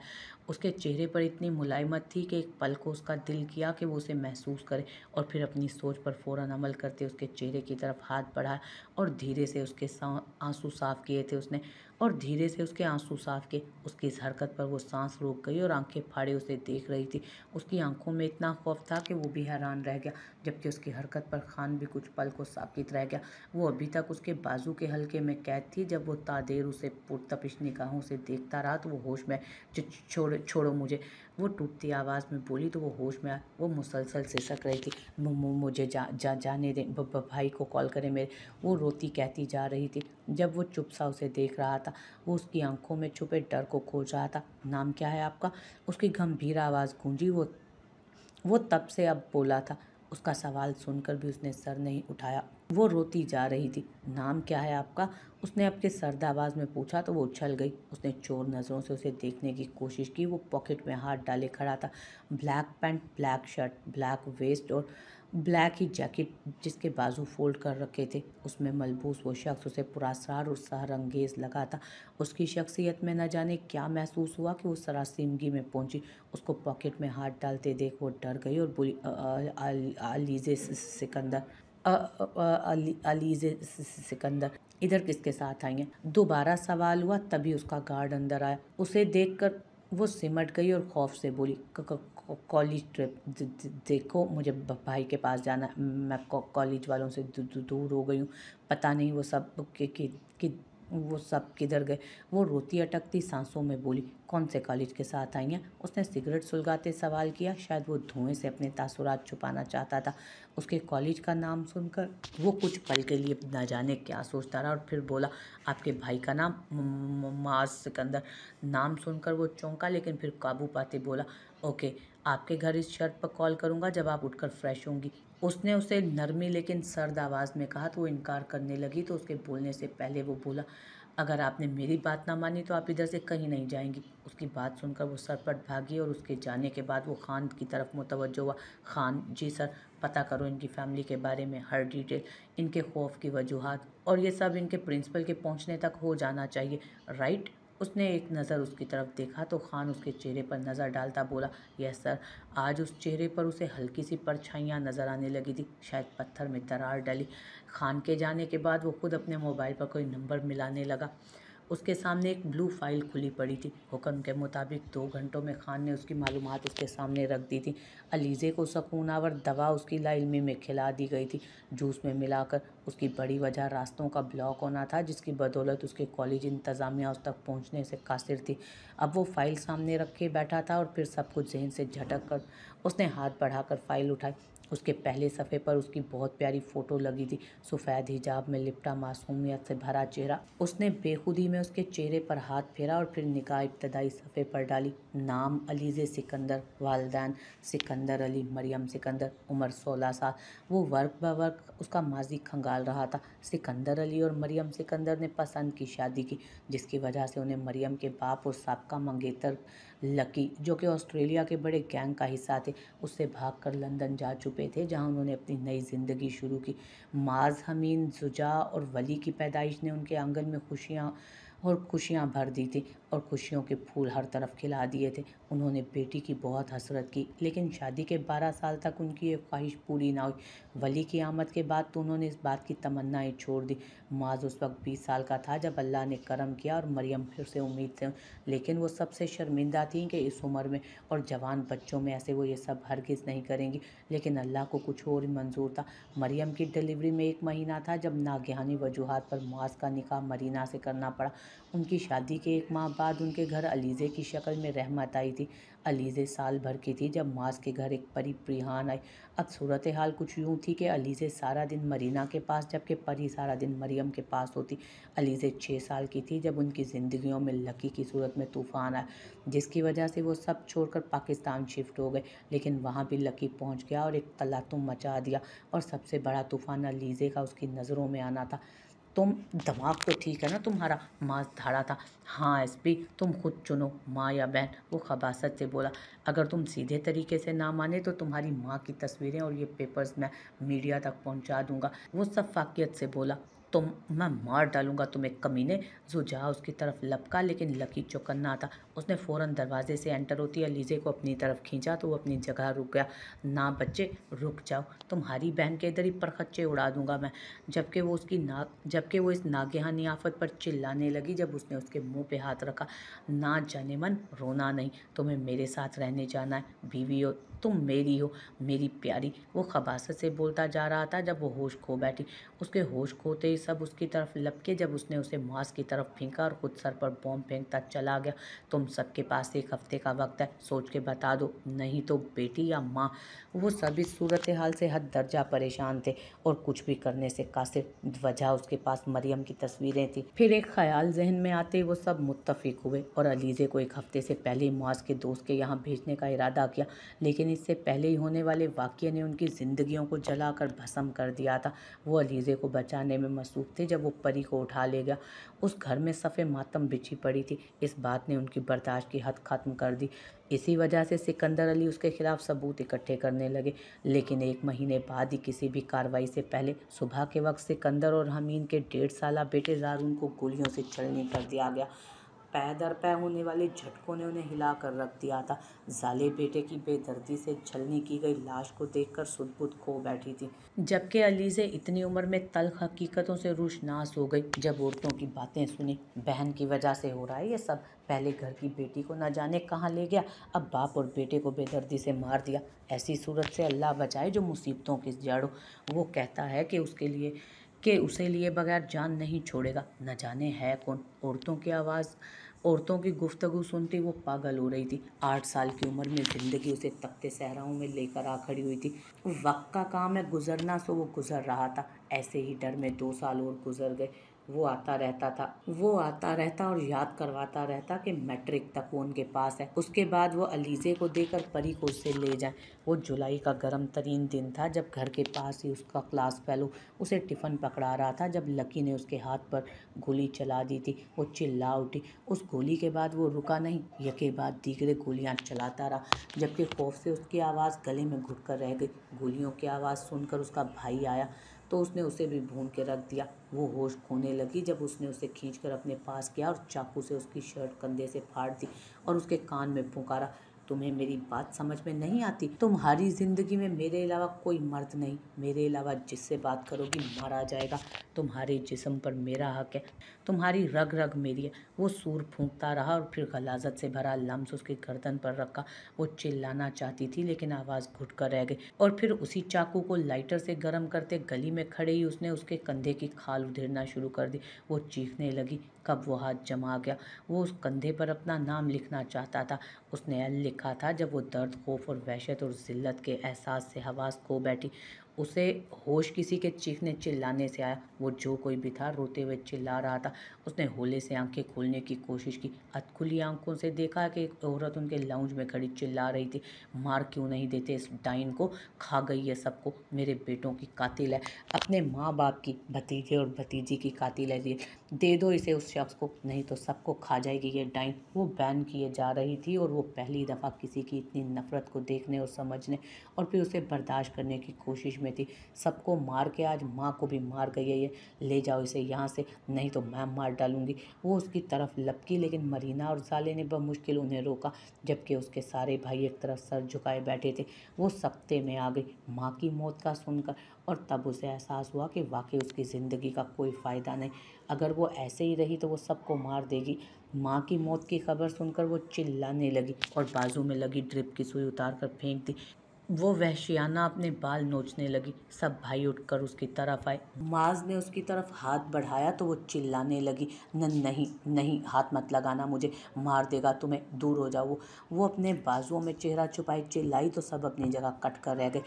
उसके चेहरे पर इतनी मुलायमत थी कि एक पल को उसका दिल किया कि वो उसे महसूस करे और फिर अपनी सोच पर फ़ौर अमल करते उसके चेहरे की तरफ हाथ बढ़ाया और धीरे से उसके आंसू साफ किए थे उसने और धीरे से उसके आंसू साफ के उसकी इस हरकत पर वो सांस रोक गई और आंखें फाड़े उसे देख रही थी उसकी आंखों में इतना खौफ था कि वो भी हैरान रह गया जबकि उसकी हरकत पर खान भी कुछ पल को साकित रह गया वो अभी तक उसके बाजू के हल्के में कैद थी जब वो तादेर उसे पुरतपिश निकाहों से देखता रहा तो वो होश में छोड़ो छोड़ो मुझे वो टूटती आवाज़ में बोली तो वो होश में आ वो मुसलसल सिसक रही थी मुझे जा, जा जाने दें भाई को कॉल करें मेरे वो रोती कहती जा रही थी जब वो चुप सा उसे देख रहा था वो उसकी आंखों में छुपे डर को खोज रहा था नाम क्या है आपका उसकी गंभीर आवाज़ गूंजी वो वो तब से अब बोला था उसका सवाल सुनकर भी उसने सर नहीं उठाया वो रोती जा रही थी नाम क्या है आपका उसने आपके सर्द आवाज़ में पूछा तो वो उछल गई उसने चोर नज़रों से उसे देखने की कोशिश की वो पॉकेट में हाथ डाले खड़ा था black pant black shirt black vest और ब्लैक ही जैकेट जिसके बाजू फोल्ड कर रखे थे उसमें मलबूस वो शख्स उसे पुरासार और सहरंगेज लगा था उसकी शख्सियत में न जाने क्या महसूस हुआ कि वो सरासीमगी में पहुंची उसको पॉकेट में हाथ डालते देख वो डर गई और बोली अलीजे सिकंदर अलीज सिकंदर इधर किसके साथ आई हैं दोबारा सवाल हुआ तभी उसका गार्ड अंदर आया उसे देखकर वो सिमट गई और खौफ से बोली कॉलेज ट्रिप देखो मुझे भाई के पास जाना मैं कॉलेज वालों से दूर हो गई हूँ पता नहीं वो सब कि वो सब किधर गए वो रोती अटकती सांसों में बोली कौन से कॉलेज के साथ आई हैं उसने सिगरेट सुलगाते सवाल किया शायद वो धुएं से अपने तासुरात छुपाना चाहता था उसके कॉलेज का नाम सुनकर वो कुछ पल के लिए ना जाने क्या सोचता रहा और फिर बोला आपके भाई का नाम माज सिकंदर नाम सुनकर वो चौंका लेकिन फिर काबू पाते बोला ओके आपके घर इस शर्त पर कॉल करूँगा जब आप उठकर फ्रेश होंगी उसने उसे नरमी लेकिन सर्द आवाज़ में कहा तो वो इनकार करने लगी तो उसके बोलने से पहले वो बोला अगर आपने मेरी बात ना मानी तो आप इधर से कहीं नहीं जाएंगी उसकी बात सुनकर वो सरपट भागी और उसके जाने के बाद वो खान की तरफ मुतवजो हुआ खान जी सर पता करो इनकी फैमिली के बारे में हर डिटेल इनके खौफ की वजूहत और ये सब इनके प्रिंसिपल के पहुंचने तक हो जाना चाहिए राइट उसने एक नज़र उसकी तरफ देखा तो खान उसके चेहरे पर नज़र डालता बोला यस सर आज उस चेहरे पर उसे हल्की सी परछाइयाँ नज़र आने लगी थी शायद पत्थर में दरार डली खान के जाने के बाद वो खुद अपने मोबाइल पर कोई नंबर मिलाने लगा उसके सामने एक ब्लू फाइल खुली पड़ी थी हुक्म के मुताबिक दो घंटों में खान ने उसकी मालूम उसके सामने रख दी थी अलीजे को सकूनावर दवा उसकी लाइलमी में खिला दी गई थी जूस में मिलाकर उसकी बड़ी वजह रास्तों का ब्लॉक होना था जिसकी बदौलत उसके कॉलेज इंतज़ामिया उस तक पहुँचने से कासिर थी अब वो फ़ाइल सामने रख के बैठा था और फिर सब कुछ जहन से झटक कर उसने हाथ बढ़ाकर फ़ाइल उठाई उसके पहले सफ़े पर उसकी बहुत प्यारी फ़ोटो लगी थी सफ़ेद हिजाब में लिपटा मासूमियत से भरा चेहरा उसने बेखुदी में उसके चेहरे पर हाथ फेरा और फिर निकाह इब्तदाई सफ़े पर डाली नाम अलीज़े सिकंदर वालदान सिकंदर अली मरियम सिकंदर उम्र सोलह साल वो वर्क ब वर्क उसका माजी खंगाल रहा था सिकंदर अली और मरियम सिकंदर ने पसंद की शादी की जिसकी वजह से उन्हें मरियम के बाप और सबका मंगेतर लकी जो कि ऑस्ट्रेलिया के बड़े गैंग का हिस्सा थे उससे भाग लंदन जा चुके पे थे जहाँ उन्होंने अपनी नई ज़िंदगी शुरू की माज हमीन जुजा और वली की पैदाइश ने उनके आंगन में खुशियाँ और खुशियाँ भर दी थी और खुशियों के फूल हर तरफ खिला दिए थे उन्होंने बेटी की बहुत हसरत की लेकिन शादी के बारह साल तक उनकी ये ख्वाहिश पूरी ना हुई वली की आमद के बाद तो उन्होंने इस बात की तमन्नाएँ छोड़ दी माज उस वक्त बीस साल का था जब अल्लाह ने करम किया और मरियम फिर से उम्मीद से लेकिन वो सबसे शर्मिंदा थी कि इस उम्र में और जवान बच्चों में ऐसे वो ये सब हरगिज़ नहीं करेंगी लेकिन अल्लाह को कुछ और ही मंजूर था मरियम की डिलीवरी में एक महीना था जब नागहानी वजूहत पर माज का निकाह मरीना से करना पड़ा उनकी शादी के एक माह बाद उनके घर अलीज़े की शक्ल में रहमत आई थी अलीज़े साल भर की थी जब मास के घर एक परी प्रिहान आई अब सूरत हाल कुछ यूँ थी कि अलीज़े सारा दिन मरीना के पास जबकि परी सारा दिन मरियम के पास होती अलीज़े छः साल की थी जब उनकी ज़िंदगी में लकी की सूरत में तूफ़ान आया जिसकी वजह से वो सब छोड़कर पाकिस्तान शिफ्ट हो गए लेकिन वहाँ भी लकी पहुँच गया और एक तलातुम मचा दिया और सबसे बड़ा तूफ़ान अलीज़े का उसकी नज़रों में आना था तुम दिमाग तो ठीक है ना तुम्हारा माँ धारा था हाँ एस पी तुम खुद चुनो माँ या बहन वो खबासत से बोला अगर तुम सीधे तरीके से ना माने तो तुम्हारी माँ की तस्वीरें और ये पेपर्स मैं मीडिया तक पहुँचा दूँगा वो सब फाकियत से बोला तो मैं मार डालूंगा तुम्हें कमीने जो जुझा उसकी तरफ लपका लेकिन लकी चौकन्ना था उसने फ़ौरन दरवाजे से एंटर होती है लीजे को अपनी तरफ खींचा तो वो अपनी जगह रुक गया ना बच्चे रुक जाओ तुम्हारी बहन के इधर ही परखच्चे उड़ा दूंगा मैं जबकि वो उसकी नाक जबकि वो इस नागहानी आफत पर चिल्लाने लगी जब उसने उसके मुँह पे हाथ रखा ना जाने मन रोना नहीं तुम्हें मेरे साथ रहने जाना है बीवी तुम मेरी हो मेरी प्यारी वो खबासत से बोलता जा रहा था जब वो होश खो बैठी उसके होश खोते ही सब उसकी तरफ लपके जब उसने उसे मांस की तरफ फेंका और खुद सर पर बॉम्ब फेंकता चला गया तुम सबके पास एक हफ्ते का वक्त है सोच के बता दो नहीं तो बेटी या माँ वो सभी सूरत हाल से हद दर्जा परेशान थे और कुछ भी करने से कासिर वजह उसके पास मरियम की तस्वीरें थी फिर एक ख्याल जहन में आते ही वो सब मुतफिक हुए और अलीज़े को एक हफ्ते से पहले मुआज के दोस्त के यहाँ भेजने का इरादा किया लेकिन लेकिन इससे पहले ही होने वाले वाक्य ने उनकी ज़िंदगियों को जलाकर भस्म कर दिया था वो अलीज़े को बचाने में मसरूफ़ थे जब वो परी को उठा ले गया उस घर में सफ़े मातम बिछी पड़ी थी इस बात ने उनकी बर्दाश्त की हद ख़त्म कर दी इसी वजह से सिकंदर अली उसके खिलाफ सबूत इकट्ठे करने लगे लेकिन एक महीने बाद ही किसी भी कार्रवाई से पहले सुबह के वक्त सिकंदर और हमीन के डेढ़ साल बेटे दारून को गोलियों से चलने कर दिया गया पै दर पै होने वाले झटकों ने उन्हें हिला कर रख दिया था जाले बेटे की बेदर्दी से छलनी की गई लाश को देखकर सुदबुद खो बैठी थी जबकि अलीज़े इतनी उम्र में तलख हकीकतों से रूशनास हो गई जब औरतों की बातें सुनी बहन की वजह से हो रहा है ये सब पहले घर की बेटी को न जाने कहाँ ले गया अब बाप और बेटे को बेदर्दी से मार दिया ऐसी सूरत से अल्लाह बचाए जो मुसीबतों की जड़ वो कहता है कि उसके लिए कि उसे लिए बगैर जान नहीं छोड़ेगा न जाने है कौन औरतों की आवाज़ औरतों की गुफ्तगु सुनती वो पागल हो रही थी आठ साल की उम्र में ज़िंदगी उसे तख्ते सहराओं में लेकर आ खड़ी हुई थी वक्त का काम है गुजरना सो वो गुजर रहा था ऐसे ही डर में दो साल और गुजर गए वो आता रहता था वो आता रहता और याद करवाता रहता कि मैट्रिक तक वो उनके पास है उसके बाद वो अलीज़े को देकर परी को उससे ले जाए वो जुलाई का गर्म तरीन दिन था जब घर के पास ही उसका क्लास फैलो उसे टिफ़न पकड़ा रहा था जब लकी ने उसके हाथ पर गोली चला दी थी वो चिल्ला उठी उस गोली के बाद वो रुका नहीं यके बाद दीगरे गोलियाँ चलाता रहा जबकि खौफ से उसकी आवाज़ गले में घुट कर रह गई गोलियों की आवाज़ सुनकर उसका भाई आया तो उसने उसे भी भून के रख दिया वो होश खोने लगी जब उसने उसे खींचकर अपने पास किया और चाकू से उसकी शर्ट कंधे से फाड़ दी और उसके कान में पुकारा तुम्हें मेरी बात समझ में नहीं आती तुम्हारी ज़िंदगी में मेरे अलावा कोई मर्द नहीं मेरे अलावा जिससे बात करोगी मारा जाएगा तुम्हारे जिसम पर मेरा हक है तुम्हारी रग रग मेरी है वो सूर फूंकता रहा और फिर गलाजत से भरा लम्स उसके गर्दन पर रखा वो चिल्लाना चाहती थी लेकिन आवाज़ घुट कर रह गई और फिर उसी चाकू को लाइटर से गर्म करते गली में खड़े ही उसने उसके कंधे की खाल उधेरना शुरू कर दी वो चीखने लगी कब वो हाथ जमा गया वो उस कंधे पर अपना नाम लिखना चाहता था उसने लिखा था जब वो दर्द खौफ और वहशत और जिल्लत के एहसास से हवास खो बैठी उसे होश किसी के चीखने चिल्लाने से आया वो जो कोई भी था रोते हुए चिल्ला रहा था उसने होले से आंखें खोलने की कोशिश की खुली आंखों से देखा कि एक औरत उनके लाउंज में खड़ी चिल्ला रही थी मार क्यों नहीं देते इस डाइन को खा गई है सबको मेरे बेटों की कातिल है अपने माँ बाप की भतीजे और भतीजी की कातिल है दे दो इसे उस शख्स को नहीं तो सबको खा जाएगी ये डाइन वो बैन किए जा रही थी और वो पहली दफ़ा किसी की इतनी नफ़रत को देखने और समझने और फिर उसे बर्दाश्त करने की कोशिश में में थी सबको मार के आज माँ को भी मार गई है ये ले जाओ इसे यहाँ से नहीं तो मैं मार डालूँगी वो उसकी तरफ लपकी लेकिन मरीना और जाले ने बमुश्किल उन्हें रोका जबकि उसके सारे भाई एक तरफ सर झुकाए बैठे थे वो सप्ते में आ गई माँ की मौत का सुनकर और तब उसे एहसास हुआ कि वाकई उसकी ज़िंदगी का कोई फ़ायदा नहीं अगर वो ऐसे ही रही तो वो सबको मार देगी माँ की मौत की खबर सुनकर वो चिल्लाने लगी और बाजू में लगी ड्रिप की सुई उतार कर फेंक दी वो वहशियाना अपने बाल नोचने लगी सब भाई उठकर उसकी तरफ आए माज ने उसकी तरफ हाथ बढ़ाया तो वो चिल्लाने लगी न नहीं नहीं हाथ मत लगाना मुझे मार देगा तुम्हें दूर हो जाओ वो वो अपने बाजुओं में चेहरा छुपाई चिल्लाई तो सब अपनी जगह कट कर रह गए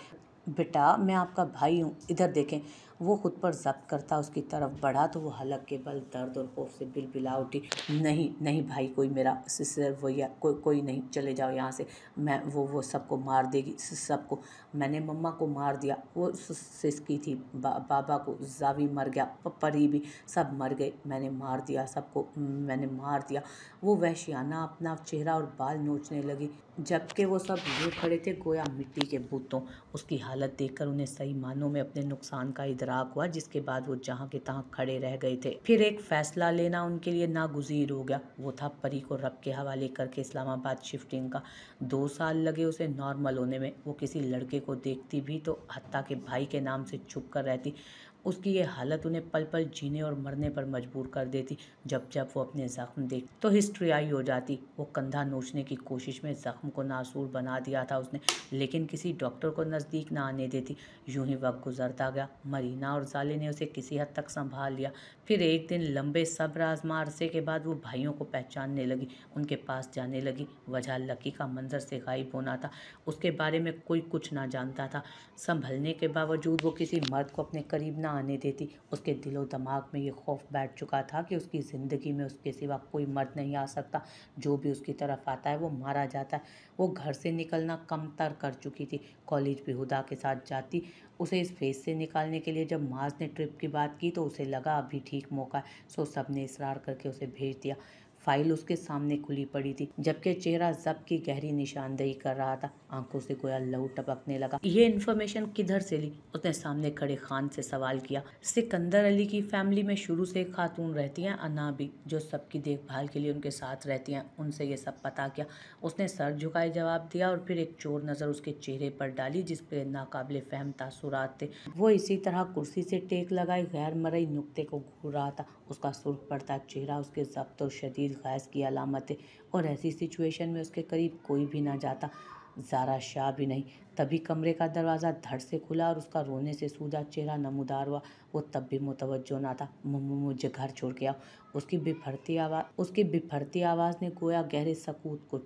बेटा मैं आपका भाई हूँ इधर देखें वो खुद पर ज़ब्त करता उसकी तरफ बढ़ा तो वो हलक के बल दर्द और खौफ से बिल बिला उठी नहीं नहीं भाई कोई मेरा सिस्टर वो या कोई कोई नहीं चले जाओ यहाँ से मैं वो वो सबको मार देगी सबको मैंने मम्मा को मार दिया वो सिसकी थी बा, बाबा को जावी मर गया परी भी सब मर गए मैंने मार दिया सबको मैंने मार दिया वो वहशियाना अपना चेहरा और बाल नोचने लगी जबकि वो सब जो खड़े थे गोया मिट्टी के बूतों उसकी हालत देखकर उन्हें सही मानों में अपने नुकसान का इधराक हुआ जिसके बाद वो जहाँ के तहाँ खड़े रह गए थे फिर एक फैसला लेना उनके लिए नागुजीर हो गया वो था परी को रब के हवाले करके इस्लामाबाद शिफ्टिंग का दो साल लगे उसे नॉर्मल होने में वो किसी लड़के को देखती भी तो हती के भाई के नाम से छुप कर रहती उसकी ये हालत उन्हें पल पल जीने और मरने पर मजबूर कर देती जब जब वो अपने जख्म देख तो हिस्ट्री आई हो जाती वो कंधा नोचने की कोशिश में जख्म को नासूर बना दिया था उसने लेकिन किसी डॉक्टर को नज़दीक ना आने देती यूं ही वक्त गुजरता गया मरीना और जाले ने उसे किसी हद तक संभाल लिया फिर एक दिन लंबे सब्र आजमा अरसे के बाद वो भाइयों को पहचानने लगी उनके पास जाने लगी वजह लकी का मंजर से गायब होना था उसके बारे में कोई कुछ ना जानता था संभलने के बावजूद वो किसी मर्द को अपने करीब ना आने देती उसके दिलो दिमाग में ये खौफ बैठ चुका था कि उसकी ज़िंदगी में उसके सिवा कोई मर्द नहीं आ सकता जो भी उसकी तरफ आता है वो मारा जाता है वो घर से निकलना कम तर कर चुकी थी कॉलेज भी हुदा के साथ जाती उसे इस फेज से निकालने के लिए जब माज ने ट्रिप की बात की तो उसे लगा अभी ठीक मौका है सो सब ने इसरार करके उसे भेज दिया फाइल उसके सामने खुली पड़ी थी जबकि चेहरा जब की गहरी निशानदेही कर रहा था आंखों से गोया लहू टपकने लगा ये इन्फॉर्मेशन किधर से ली उसने सामने खड़े खान से सवाल किया सिकंदर अली की फैमिली में शुरू से खातून रहती हैं भी जो सबकी देखभाल के लिए उनके साथ रहती हैं उनसे ये सब पता किया उसने सर झुकाए जवाब दिया और फिर एक चोर नज़र उसके चेहरे पर डाली जिस पर नाकाबिल फहम तासुरात थे वो इसी तरह कुर्सी से टेक लगाई गैर मरई नुकते को घूर रहा था उसका सुर्ख पड़ता चेहरा उसके जब्त और शदीद दिल गैस की अलामत है और ऐसी सिचुएशन में उसके करीब कोई भी ना जाता ज़ारा शाह भी नहीं तभी कमरे का दरवाज़ा धड़ से खुला और उसका रोने से सूदा चेहरा नमदार हुआ वो तब भी मुतवजो ना था मुझे घर छोड़ के आओ उसकी बिफरती आवाज़ उसकी बिफरती आवाज़ ने गोया गहरे सकूत को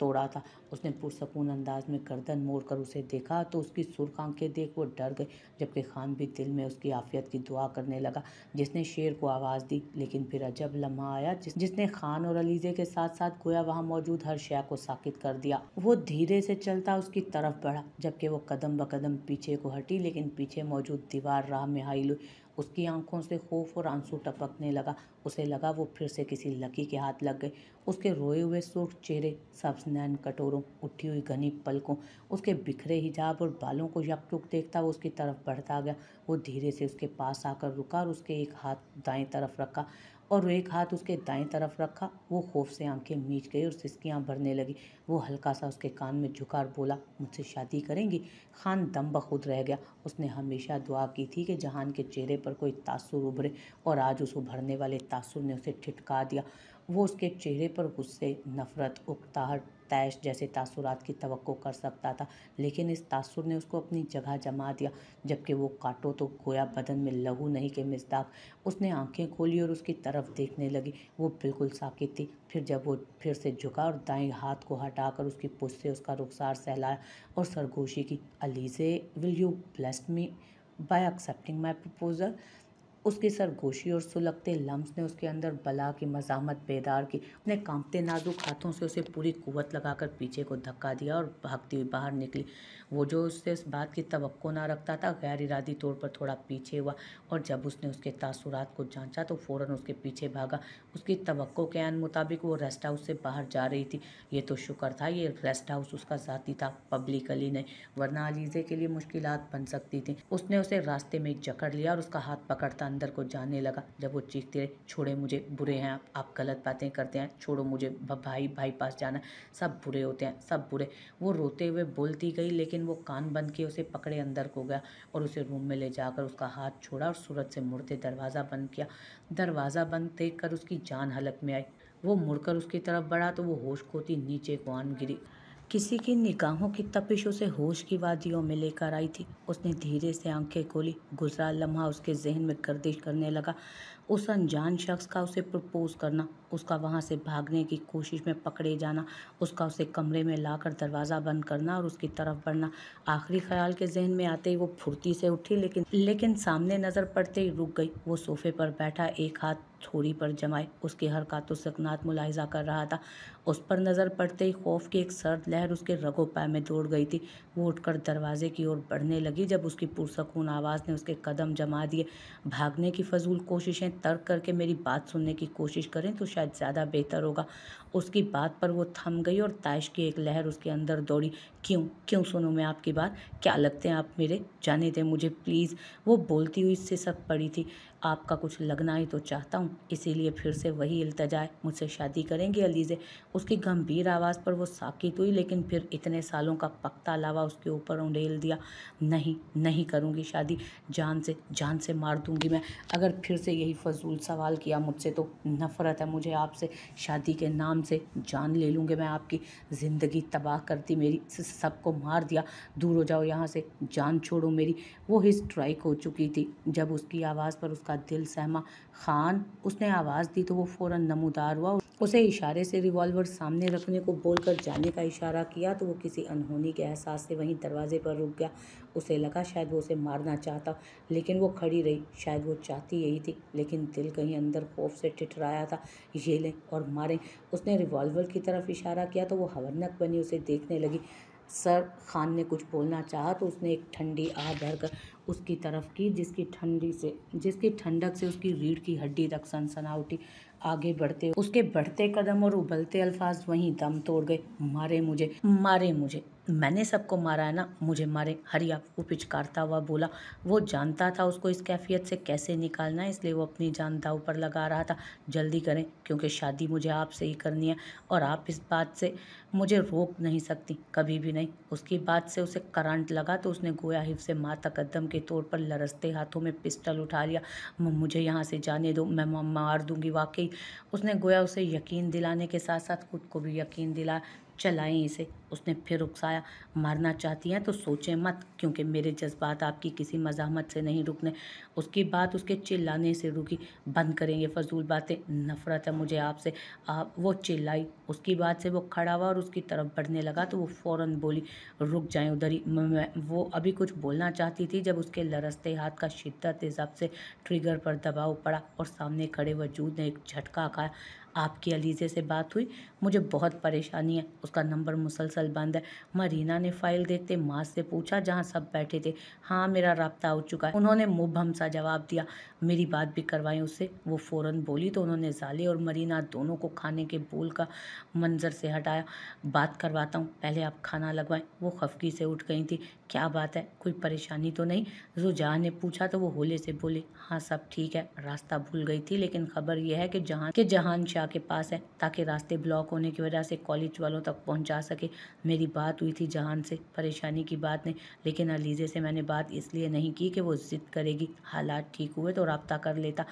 तोड़ा था उसने पुरसकून अंदाज में गर्दन मोड़ कर उसे देखा तो उसकी सुरख आंखें देख वो डर गई जबकि खान भी दिल में उसकी आफियत की दुआ करने लगा जिसने शेर को आवाज़ दी लेकिन फिर अजब लम्हा आया जिस, जिसने खान और अलीजे के साथ साथ गोया वहाँ मौजूद हर शेय को साकित कर दिया वो धीरे से चलता उसकी तरफ बढ़ा जबकि वो कदम ब कदम पीछे को हटी लेकिन पीछे मौजूद दीवार राह में हाई लुई उसकी आंखों से खौफ और आंसू टपकने लगा उसे लगा वो फिर से किसी लकी के हाथ लग गए उसके रोए हुए सुर्ख चेहरे सब्स नैन कटोरों उठी हुई घनी पलकों उसके बिखरे हिजाब और बालों को यकटुक देखता वो उसकी तरफ बढ़ता गया वो धीरे से उसके पास आकर रुका और उसके एक हाथ दाएं तरफ रखा और एक हाथ उसके दाएं तरफ रखा वो खौफ से आंखें मीच गई और सिस्कियाँ भरने लगी वो हल्का सा उसके कान में झुका और बोला मुझसे शादी करेंगी खान दम बखुद रह गया उसने हमेशा दुआ की थी कि जहान के चेहरे पर कोई तासुर उभरे और आज उस उभरने वाले तासुर ने उसे ठिटका दिया वो उसके चेहरे पर गुस्से नफ़रत उकताहट तैश जैसे तासुरात की तो कर सकता था लेकिन इस तासुर ने उसको अपनी जगह जमा दिया जबकि वो काटो तो गोया बदन में लहू नहीं के मजदाक उसने आंखें खोली और उसकी तरफ देखने लगी वो बिल्कुल साकित थी फिर जब वो फिर से झुका और दाएं हाथ को हटाकर उसकी पुछ से उसका रुखसार सहलाया और सरगोशी की Alizay will you blessed me by accepting my proposal उसकी सरगोशी और सुलगते लम्स ने उसके अंदर बला की मजामत बेदार की अपने कांपते नाजुक हाथों से उसे पूरी कुवत लगाकर पीछे को धक्का दिया और भागती हुई बाहर निकली वो जो उससे उस बात की तो ना रखता था गैर इरादी तौर पर थोड़ा पीछे हुआ और जब उसने उसके तासुरात को जांचा तो फ़ौरन उसके पीछे भागा उसकी तो के आन मुताबिक वो रेस्ट हाउस से बाहर जा रही थी ये तो शुक्र था ये रेस्ट हाउस उसका ज़ाती था पब्लिकली नहीं वरना अलीजे के लिए मुश्किल बन सकती थी उसने उसे रास्ते में जकड़ लिया और उसका हाथ पकड़ता अंदर को जाने लगा जब वो चीखते रहे छोड़े मुझे बुरे हैं आप आप गलत बातें करते हैं छोड़ो मुझे भाई भाई पास जाना सब बुरे होते हैं सब बुरे वो रोते हुए बोलती गई लेकिन लेकिन वो कान बंद किए उसे पकड़े अंदर को गया और उसे रूम में ले जाकर उसका हाथ छोड़ा और सूरज से मुड़ते दरवाज़ा बंद किया दरवाज़ा बंद देख कर उसकी जान हलक में आई वो मुड़कर उसकी तरफ बढ़ा तो वो होश खोती नीचे को आन गिरी किसी की निगाहों की तपिशों से होश की वादियों में लेकर आई थी उसने धीरे से आंखें खोली गुजरा लम्हा उसके जहन में गर्दिश करने लगा उस अनजान शख्स का उसे प्रपोज करना उसका वहाँ से भागने की कोशिश में पकड़े जाना उसका उसे कमरे में लाकर दरवाज़ा बंद करना और उसकी तरफ बढ़ना आखिरी ख्याल के जहन में आते ही वो फुर्ती से उठी लेकिन लेकिन सामने नज़र पड़ते ही रुक गई वो सोफे पर बैठा एक हाथ छोरी पर जमाए उसके हरकत सकनात मुलाहिजा कर रहा था उस पर नज़र पड़ते ही खौफ की एक सर्द लहर उसके रगो पाए में दौड़ गई थी वो उठकर दरवाजे की ओर बढ़ने लगी जब उसकी पुरसकून आवाज़ ने उसके कदम जमा दिए भागने की फजूल कोशिशें तर्क करके मेरी बात सुनने की कोशिश करें तो शायद ज़्यादा बेहतर होगा उसकी बात पर वो थम गई और ताइश की एक लहर उसके अंदर दौड़ी क्यों क्यों सुनूँ मैं आपकी बात क्या लगते हैं आप मेरे जाने दें मुझे प्लीज़ वो बोलती हुई इससे सब पड़ी थी आपका कुछ लगना ही तो चाहता हूँ इसीलिए फिर से वही अल्तजा है मुझसे शादी करेंगे अलीज़े उसकी गंभीर आवाज़ पर वो साकित हुई लेकिन फिर इतने सालों का पक्ता लावा उसके ऊपर उंडेल दिया नहीं नहीं करूँगी शादी जान से जान से मार दूँगी मैं अगर फिर से यही फजूल सवाल किया मुझसे तो नफ़रत है मुझे आपसे शादी के नाम से जान ले लूँगी मैं आपकी ज़िंदगी तबाह करती मेरी सबको मार दिया दूर हो जाओ यहाँ से जान छोड़ो मेरी वो हिस्ट्राइक हो चुकी थी जब उसकी आवाज़ पर उसका उसका दिल सहमा खान उसने आवाज़ दी तो वो फ़ौर नमोदार हुआ उसे इशारे से रिवॉल्वर सामने रखने को बोलकर जाने का इशारा किया तो वो किसी अनहोनी के एहसास से वहीं दरवाजे पर रुक गया उसे लगा शायद वो उसे मारना चाहता लेकिन वो खड़ी रही शायद वो चाहती यही थी लेकिन दिल कहीं अंदर खौफ से ठिठराया था ये लें और मारें उसने रिवॉल्वर की तरफ इशारा किया तो वो हवनक बनी उसे देखने लगी सर खान ने कुछ बोलना चाहा तो उसने एक ठंडी आह भरकर उसकी तरफ की जिसकी ठंडी से जिसकी ठंडक से उसकी रीढ़ की हड्डी तक सनसनावटी आगे बढ़ते उसके बढ़ते कदम और उबलते अल्फाज वहीं दम तोड़ गए मारे मुझे मारे मुझे मैंने सबको मारा है ना मुझे मारे हरिया वो पिचकारता हुआ बोला वो जानता था उसको इस कैफियत से कैसे निकालना है इसलिए वो अपनी जान दाव पर लगा रहा था जल्दी करें क्योंकि शादी मुझे आपसे ही करनी है और आप इस बात से मुझे रोक नहीं सकती कभी भी नहीं उसकी बात से उसे करंट लगा तो उसने गोया हिफ से माँ तकदम के तौर पर लरसते हाथों में पिस्टल उठा लिया मुझे यहाँ से जाने दो मैं मार दूँगी वाकई उसने गोया उसे यकीन दिलाने के साथ साथ खुद को भी यकीन दिलाया चलाएं इसे उसने फिर उकसाया मारना चाहती हैं तो सोचें मत क्योंकि मेरे जज्बात आपकी किसी मजामत से नहीं रुकने उसकी बात उसके चिल्लाने से रुकी बंद करें ये फजूल बातें नफ़रत है मुझे आपसे आप वो चिल्लाई उसकी बात से वो खड़ा हुआ और उसकी तरफ बढ़ने लगा तो वो फ़ौर बोली रुक जाएं उधर ही वो अभी कुछ बोलना चाहती थी जब उसके लरसते हाथ का शिद्दत हिसाब से ट्रिगर पर दबाव पड़ा और सामने खड़े वजूद ने एक झटका खाया आपकी अलीज़े से बात हुई मुझे बहुत परेशानी है उसका नंबर मुसलसल बंद है मरीना ने फाइल देखते माँ से पूछा जहाँ सब बैठे थे हाँ मेरा रबता हो चुका है उन्होंने मुबहम सा जवाब दिया मेरी बात भी करवाई उससे वो फ़ौर बोली तो उन्होंने जाले और मरीना दोनों को खाने के बोल का मंजर से हटाया बात करवाता हूँ पहले आप खाना लगवाएं वो खफकी से उठ गई थी क्या बात है कोई परेशानी तो नहीं रुझा ने पूछा तो वो होले से बोले हाँ सब ठीक है रास्ता भूल गई थी लेकिन खबर यह है कि जहाँ के जहान शाह के पास है ताकि रास्ते ब्लॉक होने की वजह से कॉलेज वालों तक पहुँचा सके मेरी बात हुई थी जहान से परेशानी की बात नहीं लेकिन अलीजे से मैंने बात इसलिए नहीं की कि वो जिद करेगी हालात ठीक हुए तो रबता कर लेता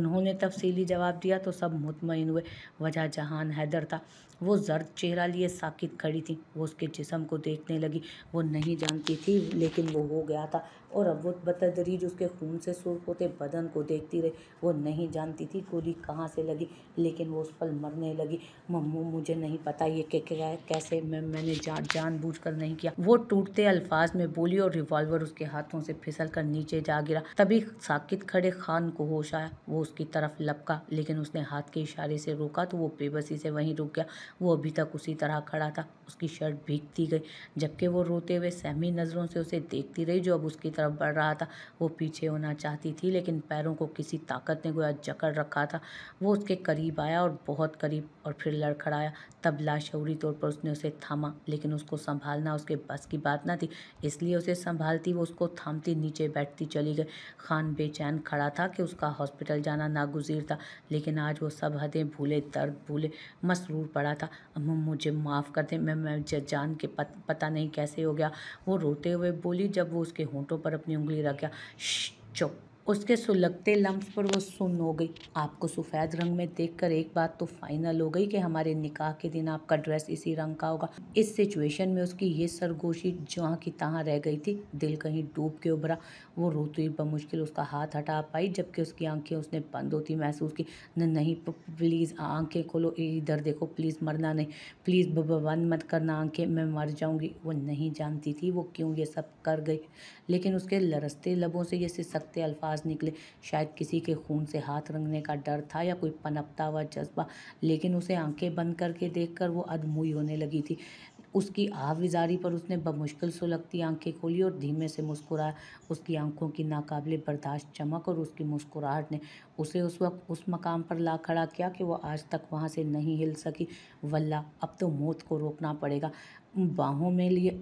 उन्होंने तफसीली जवाब दिया तो सब मुतमिन हुए वजह जहान हैदर था वो जर्द चेहरा लिए साकित खड़ी थी वो उसके जिस्म को देखने लगी वो नहीं जानती थी लेकिन वो हो गया था और अब वो बतदरीज उसके खून से सुर्ख होते बदन को देखती रही वो नहीं जानती थी गोली कहाँ से लगी लेकिन वो उस पल मरने लगी मम्मू मुझे नहीं पता ये के, के, कैसे मैं मैंने जान बूझ कर नहीं किया वो टूटते अल्फाज में बोली और रिवॉल्वर उसके हाथों से फिसल कर नीचे जा गिरा तभी साकित खड़े खान को होश आया वो उसकी तरफ लपका लेकिन उसने हाथ के इशारे से रोका तो वो बेबसी से वहीं रुक गया वो अभी तक उसी तरह खड़ा था उसकी शर्ट भीगती गई जबकि वो रोते हुए सहमी नज़रों से उसे देखती रही जो अब उसकी तरफ बढ़ रहा था वो पीछे होना चाहती थी लेकिन पैरों को किसी ताकत ने गोया जकड़ रखा था वो उसके करीब आया और बहुत करीब और फिर लड़खड़ाया तब लाशौरी तौर पर उसने उसे थामा लेकिन उसको संभालना उसके बस की बात ना थी इसलिए उसे संभालती वो उसको थामती नीचे बैठती चली गई खान बेचैन खड़ा था कि उसका हॉस्पिटल जाना नागुजीर था लेकिन आज वो सब हदें भूले दर्द भूले मसरूर पड़ा था मुझे माफ़ कर दें मैं मैं जान के पत, पता नहीं कैसे हो गया वो रोते हुए बोली जब वो उसके होंठों पर अपनी उंगली रख गया चुप उसके सुलगते लम्ब पर वो सुन हो गई आपको सफ़ेद रंग में देखकर एक बात तो फाइनल हो गई कि हमारे निकाह के दिन आपका ड्रेस इसी रंग का होगा इस सिचुएशन में उसकी ये सरगोशी जहाँ की तहाँ रह गई थी दिल कहीं डूब के उभरा वो रोती हुई बमुश्किल उसका हाथ हटा पाई जबकि उसकी आंखें उसने बंद होती महसूस की न नहीं प्लीज़ आंखें खोलो इधर देखो प्लीज़ मरना नहीं प्लीज़ बंद मत करना आंखें मैं मर जाऊँगी वो नहीं जानती थी वो क्यों ये सब कर गई लेकिन उसके लरसते लबों से ये सिसकते अल्फाज निकले शायद किसी के खून से हाथ रंगने का डर था या कोई पनपता हुआ जज्बा लेकिन उसे आंखें बंद करके देखकर वो अदमुई होने लगी थी उसकी आविजारी पर उसने बमुश्किल सुलगती आंखें खोली और धीमे से मुस्कुराया उसकी आंखों की नाकाबले बर्दाश्त चमक और उसकी मुस्कुराहट ने उसे उस वक्त उस मकाम पर ला खड़ा किया कि वो आज तक वहाँ से नहीं हिल सकी वल्ला अब तो मौत को रोकना पड़ेगा बाहों में लिए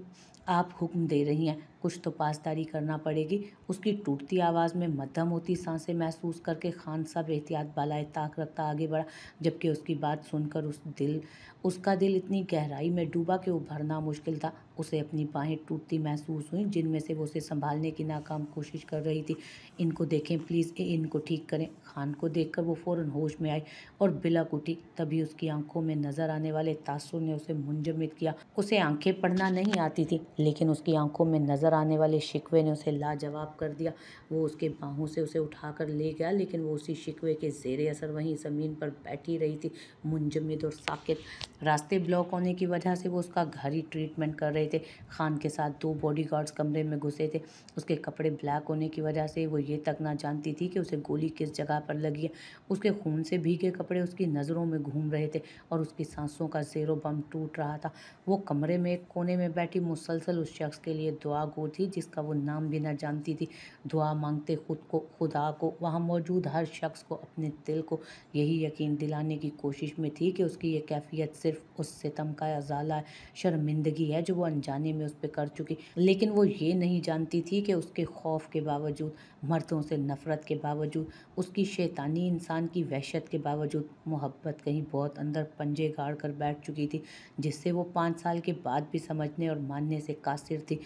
आप हुक्म दे रही हैं कुछ तो पासदारी करना पड़ेगी उसकी टूटती आवाज़ में मध्यम होती सांसें महसूस करके खान साहब एहतियात बालाए ताक रखता आगे बढ़ा जबकि उसकी बात सुनकर उस दिल उसका दिल इतनी गहराई में डूबा कि उभरना मुश्किल था उसे अपनी बाहें टूटती महसूस हुई जिनमें से वो उसे संभालने की नाकाम कोशिश कर रही थी इनको देखें प्लीज़ इनको ठीक करें खान को कर वो फ़ौरन होश में आई और बिलक उठी तभी उसकी आंखों में नज़र आने वाले तासुर ने उसे मुंजमद किया उसे आंखें पढ़ना नहीं आती थी लेकिन उसकी आंखों में नज़र अंदर आने वाले शिकवे ने उसे लाजवाब कर दिया वो उसके बाहों से उसे उठाकर ले गया लेकिन वो उसी शिकवे के जेर असर वहीं ज़मीन पर बैठी रही थी मुंजमद और साकित रास्ते ब्लॉक होने की वजह से वो उसका घर ही ट्रीटमेंट कर रहे थे खान के साथ दो बॉडीगार्ड्स कमरे में घुसे थे उसके कपड़े ब्लैक होने की वजह से वो ये तक ना जानती थी कि उसे गोली किस जगह पर लगी है उसके खून से भीगे कपड़े उसकी नज़रों में घूम रहे थे और उसकी सांसों का जेरो बम टूट रहा था वो कमरे में एक कोने में बैठी मुसलसल उस शख्स के लिए दुआ गो थी जिसका वो नाम भी ना जानती थी दुआ मांगते खुद को खुदा को वहाँ मौजूद हर शख्स को अपने दिल को यही यकीन दिलाने की कोशिश में थी कि उसकी ये कैफियत से सिर्फ उस सितम का अजाला शर्मिंदगी है जो वो अनजाने में उस पर कर चुकी लेकिन वो ये नहीं जानती थी कि उसके खौफ के बावजूद मर्दों से नफ़रत के बावजूद उसकी शैतानी इंसान की वहशत के बावजूद मोहब्बत कहीं बहुत अंदर पंजे गाड़ कर बैठ चुकी थी जिससे वो पाँच साल के बाद भी समझने और मानने से कासिर थी